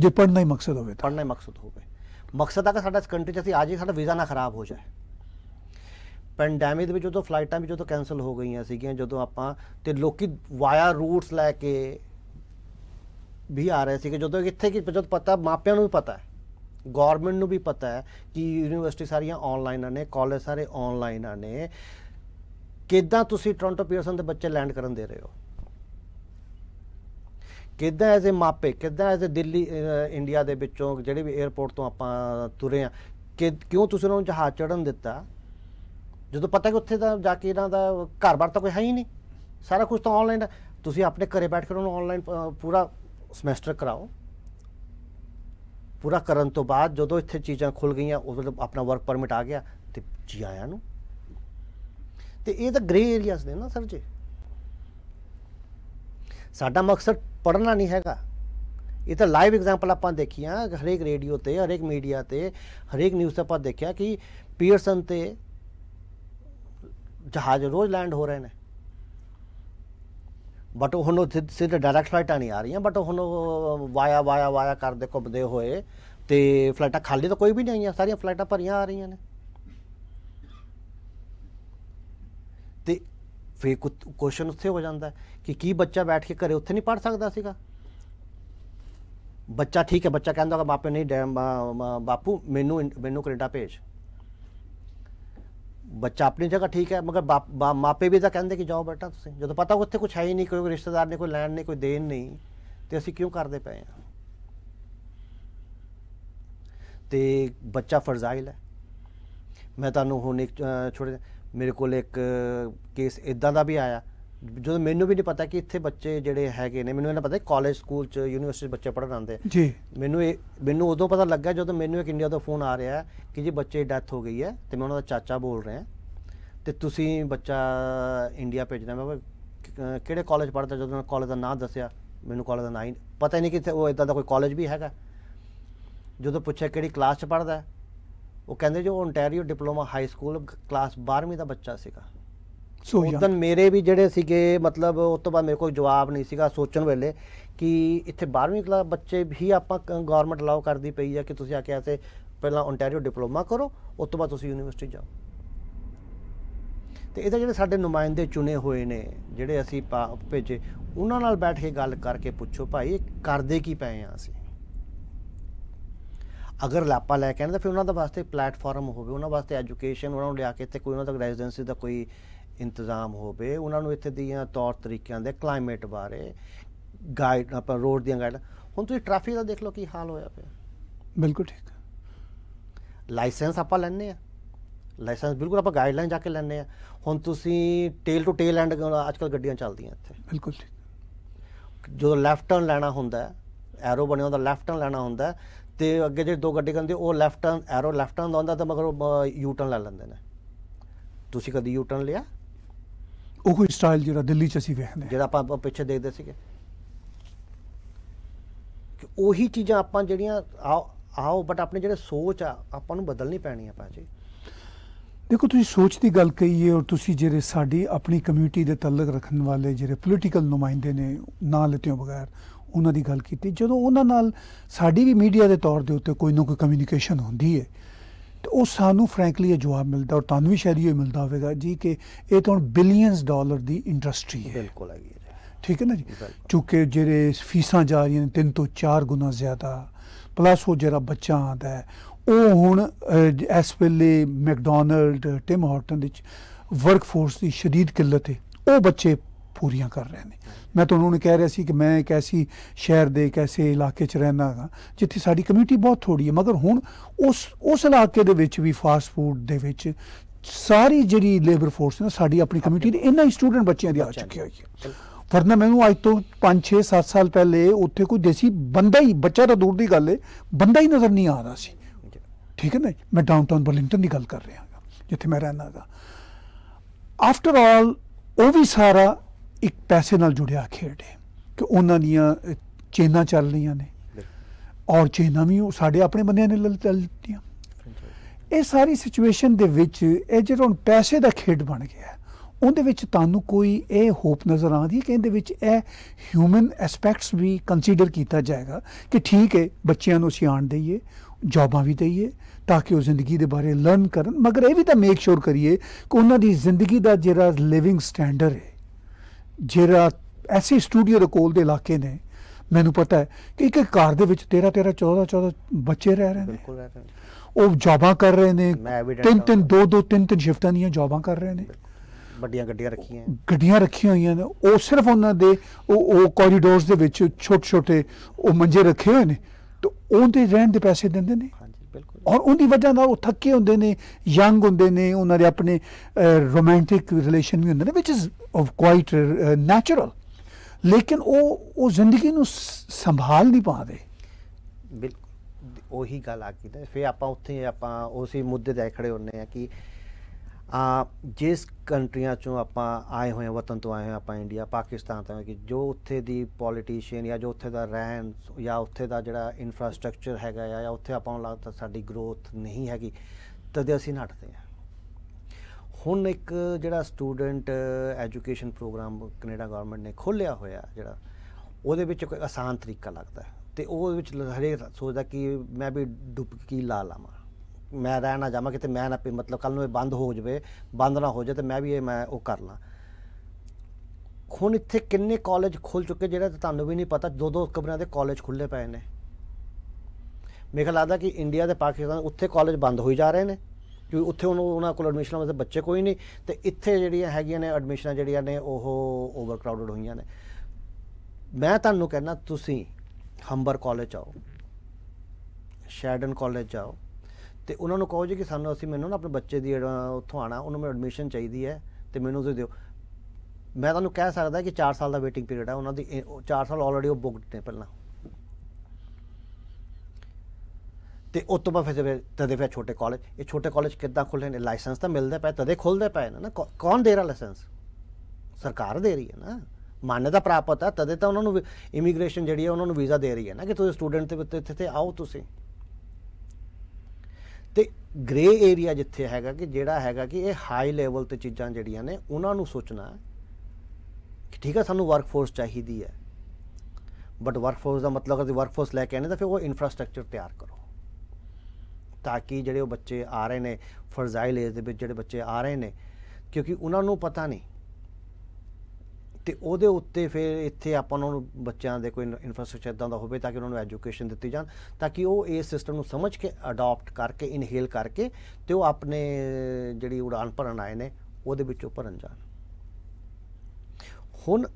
ਜੇ ਪੜ੍ਹਨਾ ਹੀ ਮਕਸਦ ਹੋਵੇ ਤਾਂ ਪੜ੍ਹਨਾ ਹੀ ਮਕਸਦ ਹੋਵੇ ਮਕਸਦ ਆ ਕਿ ਸਾਡਾ ਇਸ ਕੰਟਰੀ 'ਚ ਅਸੀਂ ਆ ਸਾਡਾ ਵੀਜ਼ਾ ਨਾ ਖਰਾਬ ਹੋ ਜਾਏ ਪੈਂਡੈਮਿਕ ਦੇ ਵਿੱਚ ਜਦੋਂ ਫਲਾਈਟਾਂ ਵੀ ਜਦੋਂ ਕੈਨਸਲ ਹੋ ਗਈਆਂ ਸੀਗੀਆਂ ਜਦੋਂ ਆਪਾਂ ਤੇ ਲੋਕੀ ਵਾਇਆ ਰੂਟਸ ਲੈ ਕੇ ਵੀ ਆ ਰਹੇ ਸੀ ਕਿ ਜਦੋਂ ਇੱਥੇ ਕੀ ਜਦੋਂ ਪਤਾ ਮਾਪਿਆਂ ਨੂੰ ਵੀ ਪਤਾ ਹੈ ਗਵਰਨਮੈਂਟ ਨੂੰ ਵੀ ਪਤਾ ਹੈ ਕਿ ਯੂਨੀਵਰਸਿਟੀ ਸਾਰੀਆਂ ਆਨਲਾਈਨ ਨੇ ਕਾਲਜ ਸਾਰੇ ਆਨਲਾਈਨ ਨੇ ਕਿਦਾਂ ਤੁਸੀਂ ਟੋਰਾਂਟੋ ਪੀਅਰਸਨ ਦੇ ਬੱਚੇ ਲੈਂਡ ਕਰਨ ਦੇ ਰਹੇ ਹੋ ਕਿੱਦਾਂ ਐਜ਼ ਅ ਮਾਪੇ ਕਿੱਦਾਂ ਐਜ਼ ਅ ਦਿੱਲੀ ਇੰਡੀਆ ਦੇ ਵਿੱਚੋਂ ਜਿਹੜੇ ਵੀ 에어ਪੋਰਟ ਤੋਂ ਆਪਾਂ ਤੁਰੇ ਆ ਕਿ ਕਿਉਂ ਤੁਸੀਂ ਉਹਨਾਂ ਨੂੰ ਜਹਾਜ਼ ਚੜਨ ਦਿੱਤਾ ਜਦੋਂ ਪਤਾ ਕਿ ਉੱਥੇ ਤਾਂ ਜਾ ਕੇ ਇਹਨਾਂ ਦਾ ਘਰ-ਬਾਰ ਤਾਂ ਕੋਈ ਹੈ ਹੀ ਨਹੀਂ ਸਾਰਾ ਕੁਝ ਤਾਂ ਆਨਲਾਈਨ ਤੁਸੀਂ ਆਪਣੇ ਘਰੇ ਬੈਠ ਕੇ ਉਹਨਾਂ ਨੂੰ ਆਨਲਾਈਨ ਪੂਰਾ ਸਮੈਸਟਰ ਕਰਾਓ ਪੂਰਾ ਕਰਨ ਤੋਂ ਬਾਅਦ ਜਦੋਂ ਇੱਥੇ ਚੀਜ਼ਾਂ ਖੁੱਲ ਗਈਆਂ ਉਦੋਂ ਆਪਣਾ ਵਰਕ ਪਰਮਿਟ ਆ ਗਿਆ ਤੇ ਜੀ ਆਇਆਂ ਨੂੰ ਤੇ ਇਹ ਤਾਂ ਗ੍ਰੇ ਏਰੀਆਸ ਨੇ ਨਾ ਸਰ ਜੀ ਸਾਡਾ ਮਕਸਦ ਪੜਨਾ ਨਹੀਂ ਹੈਗਾ ਇਹ ਤਾਂ ਲਾਈਵ ਐਗਜ਼ਾਮਪਲ ਆਪਾਂ ਦੇਖੀਆਂ ਹਰੇਕ ਰੇਡੀਓ ਤੇ ਹਰੇਕ ਮੀਡੀਆ ਤੇ ਹਰੇਕ ਨਿਊਜ਼ ਤੇ ਆਪਾਂ ਦੇਖਿਆ ਕਿ ਪੀਅਰਸਨ ਤੇ ਜਹਾਜ਼ ਰੋਜ਼ ਲੈਂਡ ਹੋ ਰਹੇ ਨੇ ਬਟ ਹੁਣ ਸਿੱਧੇ ਡਾਇਰੈਕਟ ਫਲਾਈਟਾਂ ਨਹੀਂ ਆ ਰਹੀਆਂ ਬਟ ਹੁਣ ਵਾਇਆ ਵਾਇਆ ਵਾਇਆ ਕਰਦੇ ਘੁੰਮਦੇ ਹੋਏ ਤੇ ਫਲਾਈਟਾਂ ਖਾਲੀ ਤਾਂ ਕੋਈ ਵੀ ਨਹੀਂ ਆਈਆਂ ਸਾਰੀਆਂ ਫਲਾਈਟਾਂ ਭਰੀਆਂ ਆ ਰਹੀਆਂ ਨੇ ਤੇ ਫੇ ਕੁਐਸਚਨ ਉੱਥੇ ਹੋ ਜਾਂਦਾ ਕਿ ਕੀ ਬੱਚਾ ਬੈਠ ਕੇ ਘਰੇ ਉੱਥੇ ਨਹੀਂ ਪੜ ਸਕਦਾ ਸੀਗਾ ਬੱਚਾ ਠੀਕ ਹੈ ਬੱਚਾ ਕਹਿੰਦਾ ਮਾਪੇ ਨਹੀਂ ਬਾਪੂ ਮੈਨੂੰ ਮੈਨੂੰ ਕੈਨੇਡਾ ਭੇਜ ਬੱਚਾ ਆਪਣੀ ਜਗ੍ਹਾ ਠੀਕ ਹੈ ਮਗਰ ਮਾਪੇ ਵੀ ਤਾਂ ਕਹਿੰਦੇ ਕਿ ਜਾਓ ਬੇਟਾ ਤੁਸੀਂ ਜਦੋਂ ਪਤਾ ਉੱਥੇ ਕੁਝ ਹੈ ਹੀ ਨਹੀਂ ਕੋਈ ਰਿਸ਼ਤੇਦਾਰ ਨੇ ਕੋਈ ਲੈਣ ਨਹੀਂ ਕੋਈ ਦੇਣ ਨਹੀਂ ਤੇ ਅਸੀਂ ਕਿਉਂ ਕਰਦੇ ਪਏ ਆ ਤੇ ਬੱਚਾ ਫਰਜ਼ਾਇਲ ਹੈ ਮੈਂ ਤੁਹਾਨੂੰ ਹੁਣ ਇੱਕ ਛੋਟੇ ਮੇਰੇ ਕੋਲ ਇੱਕ ਕੇਸ ਇਦਾਂ ਦਾ ਵੀ ਆਇਆ ਜਦੋਂ ਮੈਨੂੰ ਵੀ ਨਹੀਂ ਪਤਾ ਕਿ ਇੱਥੇ ਬੱਚੇ ਜਿਹੜੇ ਹੈਗੇ ਨੇ ਮੈਨੂੰ ਇਹਨਾਂ ਪਤਾ ਕਾਲਜ ਸਕੂਲ ਚ ਯੂਨੀਵਰਸਿਟੀ ਬੱਚੇ ਪੜ੍ਹਨ ਆਉਂਦੇ ਜੀ ਮੈਨੂੰ ਇਹ ਮੈਨੂੰ ਉਦੋਂ ਪਤਾ ਲੱਗਾ ਜਦੋਂ ਮੈਨੂੰ ਇੱਕ ਇੰਡੀਆ ਤੋਂ ਫੋਨ ਆ ਰਿਹਾ ਕਿ ਜੀ ਬੱਚੇ ਡੈਥ ਹੋ ਗਈ ਹੈ ਤੇ ਮੈਂ ਉਹਨਾਂ ਦਾ ਚਾਚਾ ਬੋਲ ਰਿਹਾ ਤੇ ਤੁਸੀਂ ਬੱਚਾ ਇੰਡੀਆ ਭੇਜਣਾ ਮੈਂ ਕਿਹੜੇ ਕਾਲਜ ਪੜ੍ਹਦਾ ਜਦੋਂ ਕਾਲਜ ਦਾ ਨਾਮ ਦੱਸਿਆ ਮੈਨੂੰ ਕਾਲਜ ਦਾ ਨਾਮ ਪਤਾ ਨਹੀਂ ਕਿ ਉਹ ਇਦਾਂ ਦਾ ਕੋਈ ਕਾਲਜ ਵੀ ਹੈਗਾ ਜਦੋਂ ਪੁੱਛਿਆ ਕਿਹੜੀ ਕਲਾਸ ਚ ਪੜ੍ਹਦਾ ਉਹ ਕਹਿੰਦੇ ਜੋ Ontario diploma high school class 12ਵੀਂ ਦਾ ਬੱਚਾ ਸੀਗਾ ਸੋ ਉਦੋਂ ਮੇਰੇ ਵੀ ਜਿਹੜੇ ਸੀਗੇ ਮਤਲਬ ਉਸ ਤੋਂ ਬਾਅਦ ਮੇਰੇ ਕੋਲ ਜਵਾਬ ਨਹੀਂ ਸੀਗਾ ਸੋਚਣ ਵੇਲੇ ਕਿ ਇੱਥੇ 12ਵੀਂ ਕਲਾਸ ਬੱਚੇ ਵੀ ਆਪਾਂ ਗਵਰਨਮੈਂਟ ਅਲਾਉ ਕਰਦੀ ਪਈ ਆ ਕਿ ਤੁਸੀਂ ਆ ਕੇ ਐਸੇ ਪਹਿਲਾਂ ਓਨਟਾਰੀਓ ਡਿਪਲੋਮਾ ਕਰੋ ਉਸ ਤੋਂ ਬਾਅਦ ਤੁਸੀਂ ਯੂਨੀਵਰਸਿਟੀ ਜਾਓ ਤੇ ਇਹਦਾ ਜਿਹੜੇ ਸਾਡੇ ਨੁਮਾਇੰਦੇ ਚੁਣੇ ਹੋਏ ਨੇ ਜਿਹੜੇ ਅਸੀਂ ਭੇਜੇ ਉਹਨਾਂ ਨਾਲ ਬੈਠ ਕੇ ਗੱਲ ਕਰਕੇ ਪੁੱਛੋ ਭਾਈ ਕਰਦੇ ਕੀ ਪਏ ਆ ਅਸੀਂ ਅਗਰ ਲਾਪਾ ਲੈ ਕੇ ਆਣਾ ਤਾਂ ਫਿਰ ਉਹਨਾਂ ਦਾ ਵਾਸਤੇ ਪਲੇਟਫਾਰਮ ਹੋਵੇ ਉਹਨਾਂ ਵਾਸਤੇ ਐਜੂਕੇਸ਼ਨ ਉਹਨਾਂ ਨੂੰ ਲਿਆ ਕੇ ਇੱਥੇ ਕੋਈ ਉਹਨਾਂ ਦਾ ਰੈਜ਼ੀਡੈਂਸੀ ਦਾ ਕੋਈ ਇੰਤਜ਼ਾਮ ਹੋਵੇ ਉਹਨਾਂ ਨੂੰ ਇੱਥੇ ਦੀਆਂ ਤੌਰ ਤਰੀਕਿਆਂ ਦੇ ਕਲਾਈਮੇਟ ਬਾਰੇ ਗਾਈਡ ਆਪਾਂ ਰੋਡ ਦੀਆਂ ਗਾਈਡ ਹੁਣ ਤੁਸੀਂ ਟ੍ਰੈਫਿਕ ਦਾ ਦੇਖ ਲਓ ਕੀ ਹਾਲ ਹੋਇਆ ਪਿਆ ਬਿਲਕੁਲ ਠੀਕ ਲਾਇਸੈਂਸ ਆਪਾਂ ਲੈਣੇ ਆ ਲਾਇਸੈਂਸ ਬਿਲਕੁਲ ਆਪਾਂ ਗਾਈਡਲਾਈਨ ਜਾ ਕੇ ਲੈਣੇ ਆ ਹੁਣ ਤੁਸੀਂ ਟੇਲ ਟੂ ਟੇਲ ਐਂਡ ਅੱਜਕੱਲ ਗੱਡੀਆਂ ਚੱਲਦੀਆਂ ਇੱਥੇ ਬਿਲਕੁਲ ਠੀਕ ਜਦੋਂ ਲੈਫਟ ਟਰਨ ਲੈਣਾ ਹੁੰਦਾ ਐਰੋ ਬਣਿਆ ਹੁੰਦਾ ਲੈਫਟ ਟਰਨ ਲੈਣਾ ਹੁੰਦਾ ਤੇ ਅੱਗੇ ਜਿਹੜੇ ਦੋ ਗੱਡੀ ਕਹਿੰਦੇ ਉਹ left turn arrow left turn ਦਾ ਹੁੰਦਾ ਤਾਂ ਮਗਰ ਯੂ ਟਰਨ ਲੈ ਲੈਂਦੇ ਨੇ ਤੁਸੀਂ ਕਦੀ ਯੂ ਟਰਨ ਲਿਆ ਉਹੋ ਸਟਾਈਲ ਜਿਹੜਾ ਦਿੱਲੀ 'ਚ ਅਸੀਂ ਵੇਖਦੇ ਹਾਂ ਜਿਹੜਾ ਆਪਾਂ ਪਿੱਛੇ ਦੇਖਦੇ ਸੀਗੇ ਕਿ ਉਹੀ ਚੀਜ਼ਾਂ ਆਪਾਂ ਜਿਹੜੀਆਂ ਆਓ ਬਟ ਆਪਣੇ ਜਿਹੜੇ ਸੋਚ ਆ ਆਪਾਂ ਨੂੰ ਬਦਲਣੀ ਪੈਣੀ ਆ ਪਾਜੀ ਦੇਖੋ ਤੁਸੀਂ ਸੋਚ ਦੀ ਗੱਲ ਕਹੀ ਹੈ ਔਰ ਤੁਸੀਂ ਜਿਹੜੇ ਸਾਡੀ ਆਪਣੀ ਕਮਿਊਨਿਟੀ ਦੇ ਤੱਲਕ ਰੱਖਣ ਵਾਲੇ ਜਿਹੜੇ ਪੋਲੀਟੀਕਲ ਨੁਮਾਇंदे ਨੇ ਨਾਂ ਲਿਤਿਓ ਬਗੈਰ ਉਹਨਾਂ ਦੀ ਗੱਲ ਕੀਤੀ ਜਦੋਂ ਉਹਨਾਂ ਨਾਲ ਸਾਡੀ ਵੀ ਮੀਡੀਆ ਦੇ ਤੌਰ ਦੇ ਉੱਤੇ ਕੋਈ ਨਾ ਕੋਈ ਕਮਿਊਨੀਕੇਸ਼ਨ ਹੁੰਦੀ ਹੈ ਤੇ ਉਹ ਸਾਨੂੰ ਫ੍ਰੈਂਕਲੀ ਇਹ ਜਵਾਬ ਮਿਲਦਾ ਔਰ ਤੁਹਾਨੂੰ ਵੀ ਸ਼ਾਇਦ ਇਹ ਮਿਲਦਾ ਹੋਵੇਗਾ ਜੀ ਕਿ ਇਹ ਤਾਂ ਬਿਲੀਅਨਸ ਡਾਲਰ ਦੀ ਇੰਡਸਟਰੀ ਹੈ ਬਿਲਕੁਲ ਹੈ ਜੀ ਠੀਕ ਹੈ ਨਾ ਜੀ ਕਿਉਂਕਿ ਜਿਹੜੇ ਫੀਸਾਂ ਜਾ ਰਹੀਆਂ ਨੇ ਤਿੰਨ ਤੋਂ ਚਾਰ ਗੁਣਾ ਜ਼ਿਆਦਾ ਪਲੱਸ ਉਹ ਜਿਹੜਾ ਬੱਚਾ ਆਂਦਾ ਹੈ ਉਹ ਹੁਣ ਇਸ ਵੇਲੇ ਮੈਕਡੋਨਲਡ ਟਿਮ ਹਾਰਟਨ ਵਿੱਚ ਵਰਕਫੋਰਸ ਦੀ شدید ਕਿੱਲਤ ਹੈ ਉਹ ਬੱਚੇ ਪੂਰੀਆਂ ਕਰ ਰਹੇ ਨੇ ਮੈਂ ਤੁਹਾਨੂੰ ਉਹਨੇ ਕਹਿ ਰਿਹਾ ਸੀ ਕਿ ਮੈਂ ਇੱਕ ਐਸੀ ਸ਼ਹਿਰ ਦੇ ਇੱਕ ਐਸੇ ਇਲਾਕੇ 'ਚ ਰਹਿੰਦਾ ਹਾਂ ਜਿੱਥੇ ਸਾਡੀ ਕਮਿਊਨਿਟੀ ਬਹੁਤ ਥੋੜੀ ਹੈ ਮਗਰ ਹੁਣ ਉਸ ਉਸ ਇਲਾਕੇ ਦੇ ਵਿੱਚ ਵੀ ਫਾਸਟ ਫੂਡ ਦੇ ਵਿੱਚ ਸਾਰੀ ਜਿਹੜੀ ਲੇਬਰ ਫੋਰਸ ਨੇ ਸਾਡੀ ਆਪਣੀ ਕਮਿਊਨਿਟੀ ਦੇ ਇੰਨਾ ਸਟੂਡੈਂਟ ਬੱਚਿਆਂ ਦੀ ਆ ਚੁੱਕੀ ਹੋਈ ਹੈ ਵਰਨਾ ਮੈਨੂੰ ਅੱਜ ਤੋਂ 5 6 7 ਸਾਲ ਪਹਿਲੇ ਉੱਥੇ ਕੋਈ ਦੇਸੀ ਬੰਦਾ ਹੀ ਬੱਚਾ ਤਾਂ ਦੂਰ ਦੀ ਗੱਲ ਹੈ ਬੰਦਾ ਹੀ ਨਜ਼ਰ ਨਹੀਂ ਆ ਰਿਹਾ ਸੀ ਠੀਕ ਹੈ ਨਾ ਮੈਂ ਡਾਊਨਟਾਊਨ ਬਰਲਿੰਗਟਨ ਦੀ ਗੱਲ ਕਰ ਰਿਹਾ ਹਾਂ ਜਿੱਥੇ ਮੈਂ ਰਹਿੰਦਾ ਹਾਂ ਆਫਟਰ ਆਲ ਉਹ ਵੀ ਸਾਰਾ ਇੱਕ ਪੈਸੇ ਨਾਲ ਜੁੜਿਆ ਖੇਡ ਹੈ ਕਿ ਉਹਨਾਂ ਦੀਆਂ ਚੇਨਾਂ ਚੱਲ ਰਹੀਆਂ ਨੇ ਔਰ ਚੇਨਾਂ ਵੀ ਉਹ ਸਾਡੇ ਆਪਣੇ ਬੰਦਿਆਂ ਨੇ ਲਲ ਦਿੱਤੀਆਂ ਇਹ ਸਾਰੀ ਸਿਚੁਏਸ਼ਨ ਦੇ ਵਿੱਚ ਇਹ ਜਿਹੜਾ ਹੁਣ ਪੈਸੇ ਦਾ ਖੇਡ ਬਣ ਗਿਆ ਉਹਦੇ ਵਿੱਚ ਤੁਹਾਨੂੰ ਕੋਈ ਇਹ ਹੋਪ ਨਜ਼ਰ ਆਉਂਦੀ ਕਿ ਇਹਦੇ ਵਿੱਚ ਇਹ ਹਿਊਮਨ ਐਸਪੈਕਟਸ ਵੀ ਕੰਸੀਡਰ ਕੀਤਾ ਜਾਏਗਾ ਕਿ ਠੀਕ ਹੈ ਬੱਚਿਆਂ ਨੂੰ ਸਿਆਣ ਦਈਏ ਜੌਬਾਂ ਵੀ ਦਈਏ ਤਾਂ ਕਿ ਉਹ ਜ਼ਿੰਦਗੀ ਦੇ ਬਾਰੇ ਲਰਨ ਕਰਨ ਮਗਰ ਇਹ ਵੀ ਤਾਂ ਮੇਕ ਸ਼ੋਰ ਕਰੀਏ ਕਿ ਉਹਨਾਂ ਦੀ ਜ਼ਿੰਦਗੀ ਦਾ ਜਿਹੜਾ ਲਿਵਿੰਗ ਸਟੈਂਡਰਡ ਹੈ ਜਿਹੜਾ ਐਸੀ ਸਟੂਡੀਓ ਦੇ ਕੋਲ ਦੇ ਇਲਾਕੇ ਨੇ ਮੈਨੂੰ ਪਤਾ ਹੈ ਕਿ ਇੱਕ ਘਰ ਦੇ ਵਿੱਚ 13 13 14 14 ਬੱਚੇ ਰਹਿ ਰਹੇ ਨੇ ਬਿਲਕੁਲ ਰਹਿ ਰਹੇ ਨੇ ਉਹ ਜੌਬਾਂ ਕਰ ਰਹੇ ਨੇ ਤਿੰਨ ਤਿੰਨ ਦੋ ਦੋ ਤਿੰਨ ਤਿੰਨ ਸ਼ਿਫਟਾਂ ਦੀਆਂ ਜੌਬਾਂ ਕਰ ਰਹੇ ਨੇ ਵੱਡੀਆਂ ਗੱਡੀਆਂ ਰੱਖੀਆਂ ਗੱਡੀਆਂ ਰੱਖੀਆਂ ਹੋਈਆਂ ਨੇ ਉਹ ਸਿਰਫ ਉਹਨਾਂ ਦੇ ਉਹ ਉਹ ਕੋਰੀਡੋਰਸ ਦੇ ਵਿੱਚ ਛੋਟੇ ਛੋਟੇ ਉਹ ਮੰਜੇ ਰੱਖੇ ਹੋਏ ਨੇ ਤੇ ਉਹਦੇ ਰਹਿਣ ਦੇ ਪੈਸੇ ਦਿੰਦੇ ਨੇ ਔਰ ਉਹਦੀ ਵਜ੍ਹਾ ਨਾਲ ਉਹ ਥੱਕੇ ਹੁੰਦੇ ਨੇ ਯੰਗ ਹੁੰਦੇ ਨੇ ਉਹਨਾਂ ਦੇ ਆਪਣੇ ਰੋਮਾਂਟਿਕ ਰਿਲੇਸ਼ਨ ਵੀ ਹੁੰਦੇ ਨੇ which is of quite natural ਲੇਕਿਨ ਉਹ ਉਹ ਜ਼ਿੰਦਗੀ ਨੂੰ ਸੰਭਾਲ ਨਹੀਂ ਪਾਦੇ ਬਿਲਕੁਲ ਉਹੀ ਗੱਲ ਆ ਗਈ ਤੇ ਆਪਾਂ ਉੱਥੇ ਆਪਾਂ ਉਸੇ ਮੁੱਦੇ ਤੇ ਖੜੇ ਹੁੰਨੇ ਆ ਕਿ ਆ ਜਿਸ ਕੰਟਰੀਆਂ ਚੋਂ ਆਪਾਂ ਆਏ ਹੋਏ ਵਤਨ ਤੋਂ ਆਏ ਹੋਏ ਆਪਾਂ ਇੰਡੀਆ ਪਾਕਿਸਤਾਨ ਤੋਂ ਕਿ ਜੋ ਉੱਥੇ ਦੀ ਪੋਲੀਟੀਸ਼ੀਅਨ ਜਾਂ ਜੋ ਉੱਥੇ ਦਾ ਰਹਿਣ ਜਾਂ ਉੱਥੇ ਦਾ ਜਿਹੜਾ ਇਨਫਰਾਸਟ੍ਰਕਚਰ ਹੈਗਾ ਆ ਜਾਂ ਉੱਥੇ ਆਪਾਂ ਨੂੰ ਲੱਗਦਾ ਸਾਡੀ ਗਰੋਥ ਨਹੀਂ ਹੈਗੀ ਤਦ ਅਸੀਂ ਨੱਟਦੇ ਹਾਂ ਹੁਣ ਇੱਕ ਜਿਹੜਾ student education program Canada government ਨੇ ਖੋਲ੍ਹਿਆ ਹੋਇਆ ਜਿਹੜਾ ਉਹਦੇ ਵਿੱਚ ਕੋਈ ਆਸਾਨ ਤਰੀਕਾ ਲੱਗਦਾ ਤੇ ਉਹ ਵਿੱਚ ਹਰੇਕ ਸੋਚਦਾ ਕਿ ਮੈਂ ਵੀ ਡੁਬਕੀ ਲਾ ਲਾਂ ਮੈਂ ਰਹਿ ਨਾ ਜਾਵਾਂ ਕਿਤੇ ਮੈਂ ਨਾ ਪੀ ਮਤਲਬ ਕੱਲ ਨੂੰ ਇਹ ਬੰਦ ਹੋ ਜਾਵੇ ਬੰਦ ਨਾ ਹੋ ਜਾਵੇ ਤੇ ਮੈਂ ਵੀ ਇਹ ਮੈਂ ਉਹ ਕਰ ਲਾਂ ਹੁਣ ਇੱਥੇ ਕਿੰਨੇ ਕਾਲਜ ਖੁੱਲ ਚੁੱਕੇ ਜਿਹੜਾ ਤੁਹਾਨੂੰ ਵੀ ਨਹੀਂ ਪਤਾ ਦੋ ਦੋ ਕਬਰਾਂ ਦੇ ਕਾਲਜ ਖੁੱਲੇ ਪਏ ਨੇ ਮੇਰੇ ਖਿਆਲ ਆਦਾ ਕਿ ਇੰਡੀਆ ਤੇ ਪਾਕਿਸਤਾਨ ਉੱਥੇ ਕਾਲਜ ਬੰਦ ਹੋਈ ਜਾ ਰਹੇ ਨੇ ਕਿਉਂਕਿ ਉੱਥੇ ਉਹਨਾਂ ਕੋਲ ਐਡਮਿਸ਼ਨਾਂ ਵਾਸਤੇ ਬੱਚੇ ਕੋਈ ਨਹੀਂ ਤੇ ਇੱਥੇ ਜਿਹੜੀਆਂ ਹੈਗੀਆਂ ਨੇ ਐਡਮਿਸ਼ਨਾਂ ਜਿਹੜੀਆਂ ਨੇ ਉਹ ਓਵਰ ਕਰਾਊਡਡ ਹੋਈਆਂ ਨੇ ਮੈਂ ਤੁਹਾਨੂੰ ਕਹਿੰਦਾ ਤੁਸੀਂ ਹੰਬਰ ਕਾਲਜ ਆਓ ਸ਼ੈਡਨ ਕਾਲਜ ਜਾਓ ਤੇ ਉਹਨਾਂ ਨੂੰ ਕਹੋ ਜੀ ਕਿ ਸਾਨੂੰ ਅਸੀਂ ਮੈਨੂੰ ਨਾ ਆਪਣੇ ਬੱਚੇ ਦੀ ਉੱਥੋਂ ਆਣਾ ਉਹਨੂੰ ਮੈਂ ਐਡਮਿਸ਼ਨ ਚਾਹੀਦੀ ਹੈ ਤੇ ਮੈਨੂੰ ਉਹ ਦਿਓ ਮੈਂ ਤੁਹਾਨੂੰ ਕਹਿ ਸਕਦਾ ਕਿ 4 ਸਾਲ ਦਾ ਵੇਟਿੰਗ ਪੀਰੀਅਡ ਹੈ ਉਹਨਾਂ ਦੀ 4 ਸਾਲ ਆਲਰੇਡੀ ਉਹ ਬੁੱਕਡ ਨੇ ਪਹਿਲਾਂ ਤੇ ਉਸ ਤੋਂ ਬਾਅਦ ਫਿਰ ਤਦੇ ਫਿਰ ਛੋਟੇ ਕਾਲਜ ਇਹ ਛੋਟੇ ਕਾਲਜ ਕਿੱਦਾਂ ਖੁੱਲ੍ਹੇ ਨੇ ਲਾਇਸੈਂਸ ਤਾਂ ਮਿਲਦਾ ਪਿਆ ਤਦੇ ਖੁੱਲਦੇ ਪਏ ਨਾ ਕੌਣ ਦੇ ਰਿਹਾ ਲਾਇਸੈਂਸ ਸਰਕਾਰ ਦੇ ਰਹੀ ਹੈ ਨਾ ਮਾਨਤਾ ਪ੍ਰਾਪਤ ਹੈ ਤਦੇ ਤਾਂ ਉਹਨਾਂ ਨੂੰ ਇਮੀਗ੍ਰੇਸ਼ਨ ਜਿਹੜੀ ਹੈ ਉਹਨਾਂ ਨੂੰ ਵੀਜ਼ਾ ਦੇ ਰਹੀ ਹੈ ਨਾ ਕਿ ਤੁਸੀਂ ਸਟੂਡੈਂਟ ਤੇ ਇੱਥੇ ਤੇ ਆਓ ਤੁਸੀਂ ਗ੍ਰੇ ਏਰੀਆ ਜਿੱਥੇ ਹੈਗਾ ਕਿ ਜਿਹੜਾ ਹੈਗਾ ਕਿ ਇਹ ਹਾਈ ਲੈਵਲ ਤੇ ਚੀਜ਼ਾਂ ਜਿਹੜੀਆਂ ਨੇ ਉਹਨਾਂ ਨੂੰ ਸੋਚਣਾ ਕਿ ਠੀਕ ਹੈ ਸਾਨੂੰ ਵਰਕਫੋਰਸ ਚਾਹੀਦੀ ਹੈ ਬਟ ਵਰਕਫੋਰਸ ਦਾ ਮਤਲਬ ਹੈ ਵਰਕਫੋਰਸ ਲੈ ਕੇ ਆਣੇ ਤਾਂ ਫਿਰ ਉਹ ਇਨਫਰਾਸਟ੍ਰਕਚਰ ਤਿਆਰ ਕਰੋ ਤਾਂ ਕਿ ਜਿਹੜੇ ਉਹ ਬੱਚੇ ਆ ਰਹੇ ਨੇ ਫਰਜ਼ਾਈਲ ਏਜ ਦੇ ਵਿੱਚ ਜਿਹੜੇ ਬੱਚੇ ਆ ਰਹੇ ਨੇ ਕਿਉਂਕਿ ਉਹਨਾਂ ਨੂੰ ਪਤਾ ਨਹੀਂ ਤੇ ਉਹਦੇ ਉੱਤੇ ਫਿਰ ਇੱਥੇ ਆਪਾਂ ਨੂੰ ਬੱਚਿਆਂ ਦੇ ਕੋਈ ਇਨਫਰਾਸਟ੍ਰਕਚਰ ਇਦਾਂ ਦਾ ਹੋਵੇ ਤਾਂ ਕਿ ਉਹਨਾਂ ਨੂੰ ਐਜੂਕੇਸ਼ਨ ਦਿੱਤੀ ਜਾਣ ਤਾਂ ਕਿ ਉਹ ਇਸ ਸਿਸਟਮ ਨੂੰ ਸਮਝ ਕੇ ਅਡਾਪਟ ਕਰਕੇ ਇਨਹੇਲ ਕਰਕੇ ਤੇ ਉਹ ਆਪਣੇ ਜਿਹੜੀ ਉਡਾਨ ਭਰਨ ਆਏ ਨੇ ਉਹਦੇ ਵਿੱਚੋਂ ਭਰਨ ਜਾਣ ਹੁਣ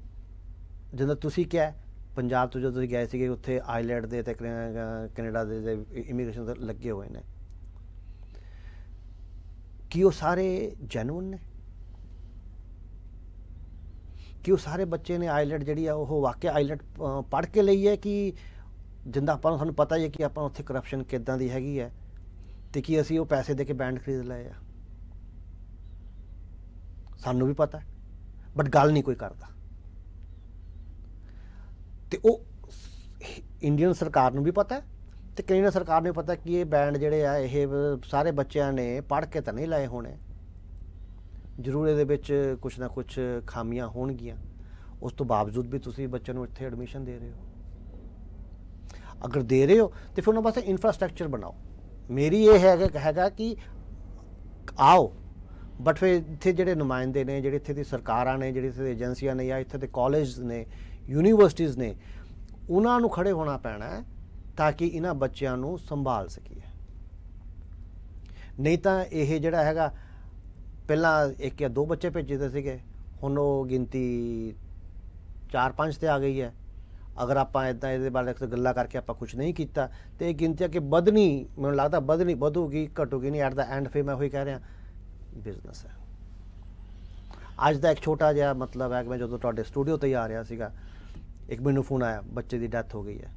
ਜਦੋਂ ਤੁਸੀਂ ਕਿਹਾ ਪੰਜਾਬ ਤੋਂ ਜਦੋਂ ਤੁਸੀਂ ਗਏ ਸੀਗੇ ਉੱਥੇ ਆਇਲੈਂਡ ਦੇ ਤੇ ਕੈਨੇਡਾ ਦੇ ਦੇ ਇਮੀਗ੍ਰੇਸ਼ਨ ਲੱਗੇ ਹੋਏ ਨੇ ਕੀ ਉਹ ਸਾਰੇ ਜੈਨੂਨ ਨੇ ਕਿ ਉਹ ਸਾਰੇ ਬੱਚੇ ਨੇ ਆਈਲੈਟ ਜਿਹੜੀ ਆ ਉਹ ਵਾਕਿਆ ਆਈਲੈਟ ਪੜ੍ਹ ਕੇ ਲਈ ਹੈ ਕਿ ਜਿੰਦਾ ਆਪਾਂ ਨੂੰ ਸਾਨੂੰ ਪਤਾ ਹੀ ਹੈ ਕਿ ਆਪਾਂ ਉੱਥੇ ਕਰਪਸ਼ਨ ਕਿਦਾਂ ਦੀ ਹੈਗੀ ਹੈ ਤੇ ਕੀ ਅਸੀਂ ਉਹ ਪੈਸੇ ਦੇ ਕੇ ਬੈਂਡ ਖਰੀਦ ਲਏ ਆ ਸਾਨੂੰ ਵੀ ਪਤਾ ਬਟ ਗੱਲ ਨਹੀਂ ਕੋਈ ਕਰਦਾ ਤੇ ਉਹ ਇੰਡੀਅਨ ਸਰਕਾਰ ਨੂੰ ਵੀ ਪਤਾ ਤੇ ਕੈਨੇਡਾ ਸਰਕਾਰ ਨੂੰ ਪਤਾ ਕਿ ਇਹ ਬੈਂਡ ਜਿਹੜੇ ਆ ਇਹ ਸਾਰੇ ਬੱਚਿਆਂ ਨੇ ਪੜ੍ਹ ਕੇ ਤਾਂ ਨਹੀਂ ਲਏ ਹੋਣੇ ਜ਼ਰੂਰ ਇਹਦੇ ਵਿੱਚ ਕੁਝ ਨਾ ਕੁਝ ਖਾਮੀਆਂ ਹੋਣਗੀਆਂ ਉਸ ਤੋਂ ਬਾਵਜੂਦ ਵੀ ਤੁਸੀਂ ਬੱਚੇ ਨੂੰ ਇੱਥੇ ਐਡਮਿਸ਼ਨ ਦੇ ਰਹੇ ਹੋ ਅਗਰ ਦੇ ਰਹੇ ਹੋ ਤੇ ਫਿਰ ਉਹਨਾਂ ਵਾਸਤੇ ਇਨਫਰਾਸਟ੍ਰਕਚਰ ਬਣਾਓ ਮੇਰੀ ਇਹ ਹੈਗਾ ਕਹੇਗਾ ਕਿ ਆਓ ਬਟ ਫਿਰ ਇੱਥੇ ਜਿਹੜੇ ਨੁਮਾਇੰਦੇ ਨੇ ਜਿਹੜੇ ਇੱਥੇ ਦੀ ਸਰਕਾਰਾਂ ਨੇ ਜਿਹੜੇ ਇੱਥੇ ਦੇ ਏਜੰਸੀਆਂ ਨੇ ਜਾਂ ਇੱਥੇ ਦੇ ਕਾਲਜ ਨੇ ਯੂਨੀਵਰਸਿਟੀਆਂ ਨੇ ਉਹਨਾਂ ਨੂੰ ਖੜੇ ਹੋਣਾ ਪੈਣਾ ਹੈ ਤਾਂ ਕਿ ਇਹਨਾਂ ਬੱਚਿਆਂ ਨੂੰ ਸੰਭਾਲ ਸਕੀਏ ਨਹੀਂ ਤਾਂ ਇਹ ਜਿਹੜਾ ਹੈਗਾ ਪਹਿਲਾਂ ਇੱਕ ਜਾਂ ਦੋ ਬੱਚੇ ਭੇਜਦੇ ਸੀਗੇ ਹੁਣ ਉਹ ਗਿਣਤੀ 4-5 ਤੇ ਆ ਗਈ ਹੈ ਅਗਰ ਆਪਾਂ ਇਦਾਂ ਇਹਦੇ ਬਾਰੇ ਗੱਲਾਂ ਕਰਕੇ ਆਪਾਂ ਕੁਝ ਨਹੀਂ ਕੀਤਾ ਤੇ ਇਹ ਗਿਣਤੀ ਕਿ ਵਧਣੀ ਮੈਨੂੰ ਲੱਗਦਾ ਵਧਣੀ ਵਧੂਗੀ ਘਟੂਗੀ ਨਹੀਂ ਐਟ ਦਾ ਐਂਡ ਫੇ ਮੈਂ ਉਹੀ ਕਹਿ ਰਿਹਾ ਬਿਜ਼ਨਸ ਹੈ ਅੱਜ ਦਾ ਇੱਕ ਛੋਟਾ ਜਿਹਾ ਮਤਲਬ ਹੈ ਕਿ ਮੈਂ ਜਦੋਂ ਤੁਹਾਡੇ ਸਟੂਡੀਓ ਤੇ ਆ ਰਿਹਾ ਸੀਗਾ ਇੱਕ ਮੈਨੂੰ ਫੋਨ ਆਇਆ ਬੱਚੇ ਦੀ ਡੈਥ ਹੋ ਗਈ ਹੈ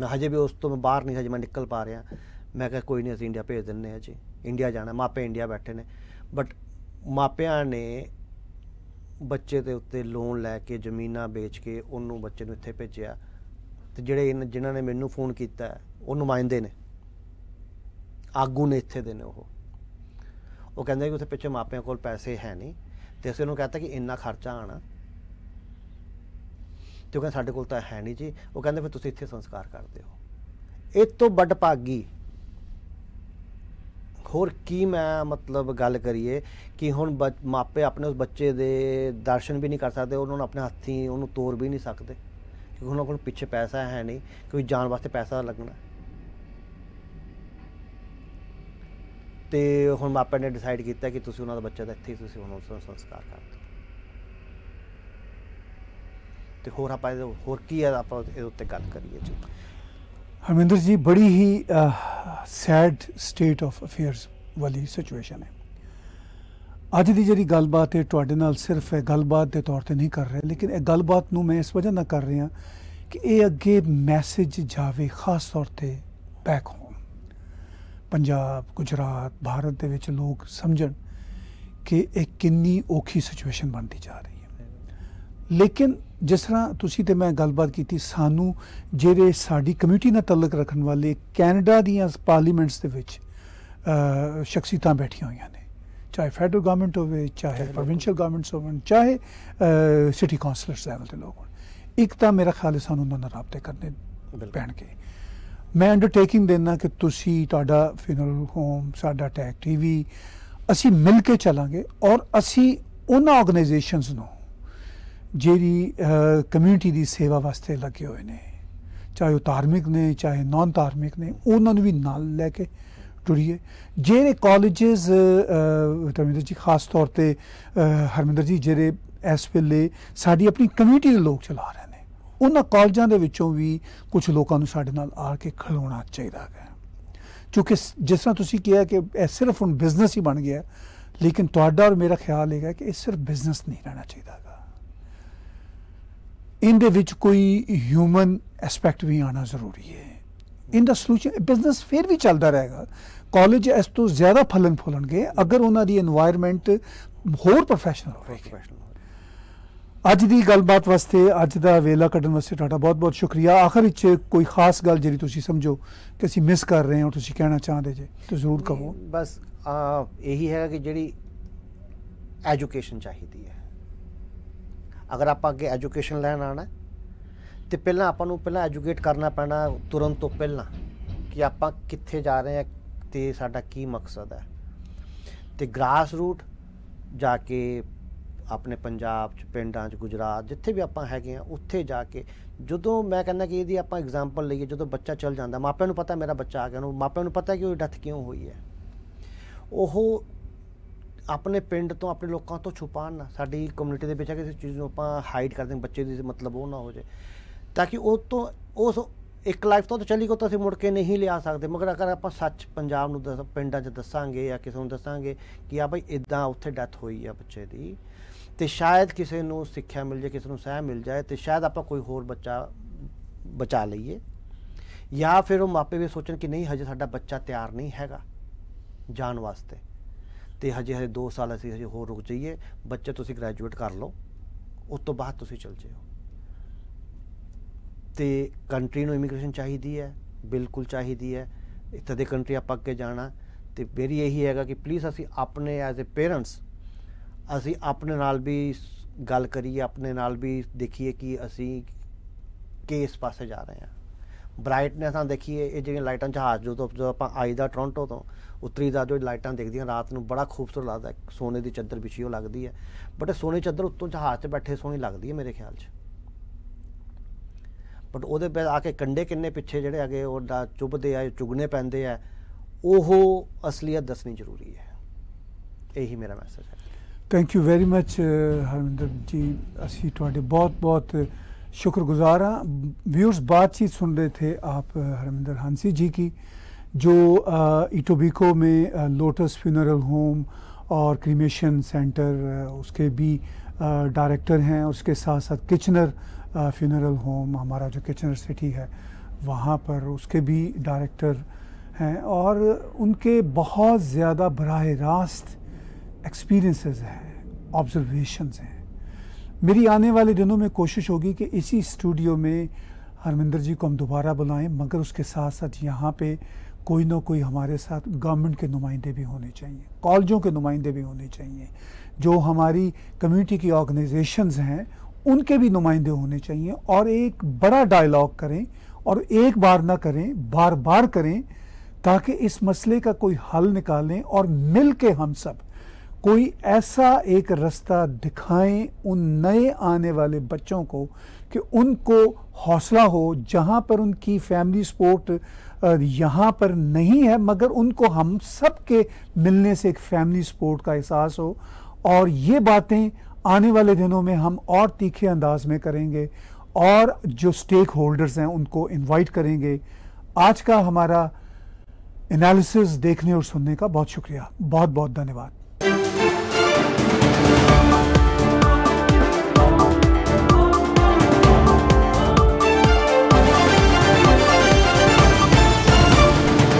ਮੈਂ ਹਜੇ ਵੀ ਉਸ ਤੋਂ ਬਾਹਰ ਨਹੀਂ ਹਜੇ ਮੈਂ ਨਿਕਲ ਪਾ ਰਿਹਾ ਮੈਂ ਕਿਹਾ ਕੋਈ ਨਹੀਂ ਅਸੀਂ ਇੰਡੀਆ ਭੇਜ ਦਿੰਨੇ ਆ ਜੀ ਇੰਡੀਆ ਜਾਣਾ ਮਾਪੇ ਇੰਡੀਆ ਬੈਠੇ ਨੇ ਬਟ ਮਾਪਿਆਂ ਨੇ ਬੱਚੇ ਦੇ ਉੱਤੇ ਲੋਨ ਲੈ ਕੇ ਜ਼ਮੀਨਾਂ ਵੇਚ ਕੇ ਉਹਨੂੰ ਬੱਚੇ ਨੂੰ ਇੱਥੇ ਭੇਜਿਆ ਤੇ ਜਿਹੜੇ ਜਿਨ੍ਹਾਂ ਨੇ ਮੈਨੂੰ ਫੋਨ ਕੀਤਾ ਉਹ ਨੁਮਾਇੰਦੇ ਨੇ ਆਗੂ ਨੇ ਇੱਥੇ ਦੇ ਨੇ ਉਹ ਉਹ ਕਹਿੰਦੇ ਕਿ ਉੱਥੇ ਪਿੱਛੇ ਮਾਪਿਆਂ ਕੋਲ ਪੈਸੇ ਹੈ ਨਹੀਂ ਤੇ ਅਸੀਂ ਉਹਨੂੰ ਕਹਤਾ ਕਿ ਇੰਨਾ ਖਰਚਾ ਆਣਾ ਤੇ ਉਹ ਕਹਿੰਦੇ ਸਾਡੇ ਕੋਲ ਤਾਂ ਹੈ ਨਹੀਂ ਜੀ ਉਹ ਕਹਿੰਦੇ ਫਿਰ ਤੁਸੀਂ ਇੱਥੇ ਸੰਸਕਾਰ ਕਰਦੇ ਹੋ ਇਹ ਤੋਂ ਵੱਡ ਭਾਗੀ ਹੋਰ ਕੀ ਮੈਂ ਮਤਲਬ ਗੱਲ ਕਰੀਏ ਕਿ ਹੁਣ ਮਾਪੇ ਆਪਣੇ ਉਸ ਬੱਚੇ ਦੇ ਦਰਸ਼ਨ ਵੀ ਨਹੀਂ ਕਰ ਸਕਦੇ ਉਹਨਾਂ ਨੂੰ ਆਪਣੇ ਹੱਥੀ ਉਹਨੂੰ ਤੋਰ ਵੀ ਨਹੀਂ ਸਕਦੇ ਕਿਉਂਕਿ ਉਹਨਾਂ ਕੋਲ ਪਿੱਛੇ ਪੈਸਾ ਹੈ ਨਹੀਂ ਕੋਈ ਜਾਣ ਵਾਸਤੇ ਪੈਸਾ ਲੱਗਣਾ ਤੇ ਹੁਣ ਮਾਪੇ ਨੇ ਡਿਸਾਈਡ ਕੀਤਾ ਕਿ ਤੁਸੀਂ ਉਹਨਾਂ ਦਾ ਬੱਚਾ ਦਾ ਇੱਥੇ ਹੀ ਤੁਸੀਂ ਉਹਨਾਂ ਨੂੰ ਸੰਸਕਾਰ ਕਰ ਦਿਓ ਤੇ ਹੋਰ ਆਪਾਂ ਹੋਰ ਕੀ ਆ ਆਪਾਂ ਇਹਦੇ ਉੱਤੇ ਗੱਲ ਕਰੀਏ ਜੀ ਹਰਮਿੰਦਰ ਜੀ ਬੜੀ ਹੀ ਸੈਡ ਸਟੇਟ ਆਫ ਅਫੇਅਰਸ ਵਾਲੀ ਸਿਚੁਏਸ਼ਨ ਹੈ ਅੱਜ ਦੀ ਜਿਹੜੀ ਗੱਲਬਾਤ ਹੈ ਤੁਹਾਡੇ ਨਾਲ ਸਿਰਫ ਇਹ ਗੱਲਬਾਤ ਦੇ ਤੌਰ ਤੇ ਨਹੀਂ ਕਰ ਰਹੇ ਲੇਕਿਨ ਇਹ ਗੱਲਬਾਤ ਨੂੰ ਮੈਂ ਇਸ ਵਜ੍ਹਾ ਨਾਲ ਕਰ ਰਿਹਾ ਕਿ ਇਹ ਅੱਗੇ ਮੈਸੇਜ ਜਾਵੇ ਖਾਸ ਤੌਰ ਤੇ ਬੈਕ ਹੋਮ ਪੰਜਾਬ ਗੁਜਰਾਤ ਭਾਰਤ ਦੇ ਵਿੱਚ ਲੋਕ ਸਮਝਣ ਕਿ ਇਹ ਕਿੰਨੀ ਔਖੀ ਸਿਚੁਏਸ਼ਨ ਬਣਦੀ ਜਾ ਰਹੀ ਹੈ ਲੇਕਿਨ ਜਿਸ ਤਰ੍ਹਾਂ ਤੁਸੀਂ ਤੇ ਮੈਂ ਗੱਲਬਾਤ ਕੀਤੀ ਸਾਨੂੰ ਜਿਹੜੇ ਸਾਡੀ ਕਮਿਊਨਿਟੀ ਨਾਲ ਤਲਕ ਰੱਖਣ ਵਾਲੇ ਕੈਨੇਡਾ ਦੀਆਂ ਪਾਰਲੀਮੈਂਟਸ ਦੇ ਵਿੱਚ ਸ਼ਖਸੀਤਾਂ ਬੈਠੀਆਂ ਹੋਈਆਂ ਨੇ ਚਾਹੇ ਫੈਡਰਲ ਗਵਰਨਮੈਂਟ ਹੋਵੇ ਚਾਹੇ ਪ੍ਰੋਵਿੰਸ਼ੀਅਲ ਗਵਰਨਮੈਂਟਸ ਹੋਣ ਚਾਹੇ ਸਿਟੀ ਕਾਉਂਸਲਰਸ ਲੈਵਲ ਤੇ ਲੋਕ ਇੱਕ ਤਾਂ ਮੇਰਾ ਖਿਆਲ ਹੈ ਸਾਨੂੰ ਉਹਨਾਂ ਨਾਲ ਰابطੇ ਕਰਨੇ ਕੇ ਮੈਂ ਅੰਡਰਟੇਕਿੰਗ ਦੇਣਾ ਕਿ ਤੁਸੀਂ ਤੁਹਾਡਾ ਫਿਨਲ ਹੋਮ ਸਾਡਾ ਟੈਕ ਟੀਵੀ ਅਸੀਂ ਮਿਲ ਕੇ ਚੱਲਾਂਗੇ ਔਰ ਅਸੀਂ ਉਹਨਾਂ ਆਰਗੇਨਾਈਜੇਸ਼ਨਸ ਨੂੰ ਜਿਹੜੀ ਕਮਿਊਨਿਟੀ ਦੀ ਸੇਵਾ ਵਾਸਤੇ ਲੱਗੇ ਹੋਏ ਨੇ ਚਾਹੇ ਉਹ ਧਾਰਮਿਕ ਨੇ ਚਾਹੇ ਨਾਨ ਧਾਰਮਿਕ ਨੇ ਉਹਨਾਂ ਨੂੰ ਵੀ ਨਾਲ ਲੈ ਕੇ ਜੁੜੀਏ ਜਿਹੜੇ ਕਾਲਜਸ ਤਮਿੰਦਰ ਜੀ ਖਾਸ ਤੌਰ ਤੇ ਹਰਮਿੰਦਰ ਜੀ ਜਿਹੜੇ ਇਸ ਵੇਲੇ ਸਾਡੀ ਆਪਣੀ ਕਮਿਊਨਿਟੀ ਦੇ ਲੋਕ ਚਲਾ ਰਹੇ ਨੇ ਉਹਨਾਂ ਕਾਲਜਾਂ ਦੇ ਵਿੱਚੋਂ ਵੀ ਕੁਝ ਲੋਕਾਂ ਨੂੰ ਸਾਡੇ ਨਾਲ ਆ ਕੇ ਖਲੋਣਾ ਚਾਹੀਦਾ ਹੈ ਕਿਉਂਕਿ ਜਿਸ ਤਰ੍ਹਾਂ ਤੁਸੀਂ ਕਿਹਾ ਕਿ ਇਹ ਸਿਰਫ ਹੁਣ ਬਿਜ਼ਨਸ ਹੀ ਬਣ ਗਿਆ ਲੇਕਿਨ ਤੁਹਾਡਾ ਔਰ ਮੇਰਾ ਖਿਆਲ ਹੈਗਾ ਕਿ ਇਹ ਸਿਰਫ ਬਿਜ਼ਨਸ ਨਹੀਂ ਰਹਿਣਾ ਚਾਹੀਦਾ ਇਹਦੇ ਵਿੱਚ ਕੋਈ ਹਿਊਮਨ ਐਸਪੈਕਟ ਵੀ ਆਣਾ ਜ਼ਰੂਰੀ ਹੈ ਇਹਦਾ ਸੋਲੂਸ਼ਨ ਬਿਜ਼ਨਸ ਫੇਰ ਵੀ ਚੱਲਦਾ ਰਹੇਗਾ ਕਾਲਜ ਇਸ ਤੋਂ ਜ਼ਿਆਦਾ ਫਲਨ ਫੁਲਣਗੇ ਅਗਰ ਉਹਨਾਂ ਦੀ এনवायरमेंट ਹੋਰ ਪ੍ਰੋਫੈਸ਼ਨਲ ਹੋਵੇ ਅੱਜ ਦੀ ਗੱਲਬਾਤ ਵਾਸਤੇ ਅੱਜ ਦਾ ਵੇਲਾ ਕੱਢਣ ਵਾਸਤੇ ਤੁਹਾਡਾ ਬਹੁਤ-ਬਹੁਤ ਸ਼ੁਕਰੀਆ ਆਖਰ ਵਿੱਚ ਕੋਈ ਖਾਸ ਗੱਲ ਜਿਹੜੀ ਤੁਸੀਂ ਸਮਝੋ ਕਿ ਅਸੀਂ ਮਿਸ ਕਰ ਰਹੇ ਹਾਂ ਤੁਸੀਂ ਕਹਿਣਾ ਚਾਹੁੰਦੇ ਜੇ ਤਾਂ ਜ਼ਰੂਰ ਕਹੋ ਬਸ ਆ ਇਹੀ ਹੈਗਾ ਕਿ ਜਿਹੜੀ ਐਜੂਕੇਸ਼ਨ ਚਾਹੀਦੀ ਹੈ ਅਗਰ ਆਪਾਂ ਅੱਗੇ ਐਜੂਕੇਸ਼ਨ ਲੈਣ ਆਣਾ ਤੇ ਪਹਿਲਾਂ ਆਪਾਂ ਨੂੰ ਪਹਿਲਾਂ ਐਜੂਕੇਟ ਕਰਨਾ ਪੈਣਾ ਤੁਰੰਤ ਤੋਂ ਪਹਿਲਾਂ ਕਿ ਆਪਾਂ ਕਿੱਥੇ ਜਾ ਰਹੇ ਹਾਂ ਤੇ ਸਾਡਾ ਕੀ ਮਕਸਦ ਹੈ ਤੇ ਗ੍ਰਾਸ ਰੂਟ ਜਾ ਕੇ ਆਪਣੇ ਪੰਜਾਬ ਚ ਪਿੰਡਾਂ ਚ ਗੁਜਰਾਤ ਜਿੱਥੇ ਵੀ ਆਪਾਂ ਹੈਗੇ ਆ ਉੱਥੇ ਜਾ ਕੇ ਜਦੋਂ ਮੈਂ ਕਹਿੰਦਾ ਕਿ ਇਹਦੀ ਆਪਾਂ ਐਗਜ਼ਾਮਪਲ ਲਈਏ ਜਦੋਂ ਬੱਚਾ ਚਲ ਜਾਂਦਾ ਮਾਪਿਆਂ ਨੂੰ ਪਤਾ ਮੇਰਾ ਬੱਚਾ ਆ ਗਿਆ ਨੂੰ ਮਾਪਿਆਂ ਨੂੰ ਪਤਾ ਕਿ ਉਹ ਡੈਥ ਕਿਉਂ ਹੋਈ ਹੈ ਉਹ ਆਪਣੇ ਪਿੰਡ ਤੋਂ ਆਪਣੇ ਲੋਕਾਂ ਤੋਂ ਛੁਪਾਣ ਨਾ ਸਾਡੀ ਕਮਿਊਨਿਟੀ ਦੇ ਵਿੱਚ ਆ ਕਿਸੇ ਚੀਜ਼ ਨੂੰ ਆਪਾਂ ਹਾਈਡ ਕਰਦੇ ਬੱਚੇ ਦੀ ਮਤਲਬ ਉਹ ਨਾ ਹੋ ਜਾਏ ਤਾਂ ਕਿ ਉਹ ਤੋਂ ਉਸ ਇੱਕ ਲਾਈਫ ਤੋਂ ਚਲੀ ਗੋ ਤਾਂ ਅਸੀਂ ਮੁੜ ਕੇ ਨਹੀਂ ਲਿਆ ਸਕਦੇ ਮਗਰ ਅਗਰ ਆਪਾਂ ਸੱਚ ਪੰਜਾਬ ਨੂੰ ਦੱਸ ਪਿੰਡਾਂ 'ਚ ਦੱਸਾਂਗੇ ਜਾਂ ਕਿਸੇ ਨੂੰ ਦੱਸਾਂਗੇ ਕਿ ਆ ਭਾਈ ਇਦਾਂ ਉੱਥੇ ਡੈਥ ਹੋਈ ਆ ਬੱਚੇ ਦੀ ਤੇ ਸ਼ਾਇਦ ਕਿਸੇ ਨੂੰ ਸਿੱਖਿਆ ਮਿਲ ਜਾਏ ਕਿਸੇ ਨੂੰ ਸਹਾਇ ਮਿਲ ਜਾਏ ਤੇ ਸ਼ਾਇਦ ਆਪਾਂ ਕੋਈ ਹੋਰ ਬੱਚਾ ਬਚਾ ਲਈਏ ਜਾਂ ਫਿਰ ਉਹ ਮਾਪੇ ਵੀ ਸੋਚਣ ਕਿ ਨਹੀਂ ਹਜੇ ਸਾਡਾ ਬੱਚਾ ਤਿਆਰ ਨਹੀਂ ਹੈਗਾ ਜਾਣ ਵਾਸਤੇ ਤੇ ਹਜੇ ਹਜੇ 2 ਸਾਲ ਅਸੀਂ ਹਜੇ ਹੋਰ ਰੁਕ ਜਾਈਏ ਬੱਚੇ ਤੁਸੀਂ ਗ੍ਰੈਜੂਏਟ ਕਰ ਲਓ ਉਸ ਤੋਂ ਬਾਅਦ ਤੁਸੀਂ ਚਲ ਜਿਓ ਤੇ ਕੰਟਰੀ ਨੂੰ ਇਮੀਗ੍ਰੇਸ਼ਨ ਚਾਹੀਦੀ ਹੈ ਬਿਲਕੁਲ ਚਾਹੀਦੀ ਹੈ ਇੱਥੇ ਦੇ ਕੰਟਰੀ ਆਪਾਂ ਅੱਗੇ ਜਾਣਾ ਤੇ ਮੇਰੀ ਇਹੀ ਹੈਗਾ ਕਿ ਪਲੀਜ਼ ਅਸੀਂ ਆਪਣੇ ਐਜ਼ ਅ ਪੇਰੈਂਟਸ ਅਸੀਂ ਆਪਣੇ ਨਾਲ ਵੀ ਗੱਲ ਕਰੀਏ ਆਪਣੇ ਨਾਲ ਵੀ ਦੇਖੀਏ ਕਿ ਅਸੀਂ ਕਿਸ ਪਾਸੇ ਜਾ ਰਹੇ ਹਾਂ ਬ੍ਰਾਈਟਨੈਸ ਆ ਦੇਖੀਏ ਇਹ ਜਿਹੜੀਆਂ ਲਾਈਟਾਂ ਜਹਾਜ਼ ਜੋ ਤੋਂ ਜਦੋਂ ਆਪਾਂ ਆਈ ਦਾ ਟੋਰਾਂਟੋ ਤੋਂ ਉੱਤਰੀ ਦਾ ਜੋ ਲਾਈਟਾਂ ਦੇਖਦੀਆਂ ਰਾਤ ਨੂੰ ਬੜਾ ਖੂਬਸੂਰਤ ਲੱਗਦਾ ਸੋਨੇ ਦੀ ਚਾਦਰ ਵਿਛੀ ਹੋ ਲੱਗਦੀ ਹੈ ਬਟ ਸੋਨੇ ਚਾਦਰ ਉੱਤੋਂ ਜਹਾਜ਼ ਤੇ ਬੈਠੇ ਸੋਹਣੀ ਲੱਗਦੀ ਹੈ ਮੇਰੇ ਖਿਆਲ 'ਚ ਬਟ ਉਹਦੇ ਬਾਅਦ ਆ ਕੇ ਕੰਡੇ ਕਿੰਨੇ ਪਿੱਛੇ ਜਿਹੜੇ ਆਗੇ ਉਹ ਚੁੱਭਦੇ ਆ ਚੁਗਨੇ ਪੈਂਦੇ ਆ ਉਹ ਅਸਲੀਅਤ ਦੱਸਣੀ ਜ਼ਰੂਰੀ ਹੈ ਇਹੀ ਮੇਰਾ ਮੈਸੇਜ ਹੈ thank you very much Harminder ji ਅਸੀਂ ਤੁਹਾਡੇ ਬਹੁਤ ਬਹੁਤ शुक्रगुजार हाँ। व्यूर्स बातचीत सुन रहे थे आप हरमिंदर हंसी जी की जो इटोबिको में लोटस फ्यूनरल होम और क्रीमेशन सेंटर उसके भी डायरेक्टर हैं उसके साथ साथ किचनर फ्यूनरल होम हमारा जो किचनर सिटी है वहाँ पर उसके भी डायरेक्टर हैं और उनके बहुत ज़्यादा बरह रास्त एक्सपीरियंसेस हैं ऑब्जर्वेशंस हैं मेरी आने वाले दिनों में कोशिश होगी कि इसी स्टूडियो में हरमिंदर जी को हम दोबारा बुलाएं मगर उसके साथ साथ यहाँ पे कोई ना कोई हमारे साथ गवर्नमेंट के नुमाइंदे भी होने चाहिए कॉलेजों के नुमाइंदे भी होने चाहिए जो हमारी कम्युनिटी की ऑर्गेनाइजेशंस हैं उनके भी नुमाइंदे होने चाहिए और एक बड़ा डायलॉग करें और एक बार ना करें बार बार करें ताकि इस मसले का कोई हल निकालें और मिल के हम सब कोई ऐसा एक रास्ता दिखाएं उन नए आने वाले बच्चों को कि उनको हौसला हो जहाँ पर उनकी फैमिली सपोर्ट यहाँ पर नहीं है मगर उनको हम सब के मिलने से एक फैमिली सपोर्ट का एहसास हो और ये बातें आने वाले दिनों में हम और तीखे अंदाज में करेंगे और जो स्टेक होल्डर्स हैं उनको इनवाइट करेंगे आज का हमारा एनालिसिस देखने और सुनने का बहुत शुक्रिया बहुत बहुत धन्यवाद Thank you.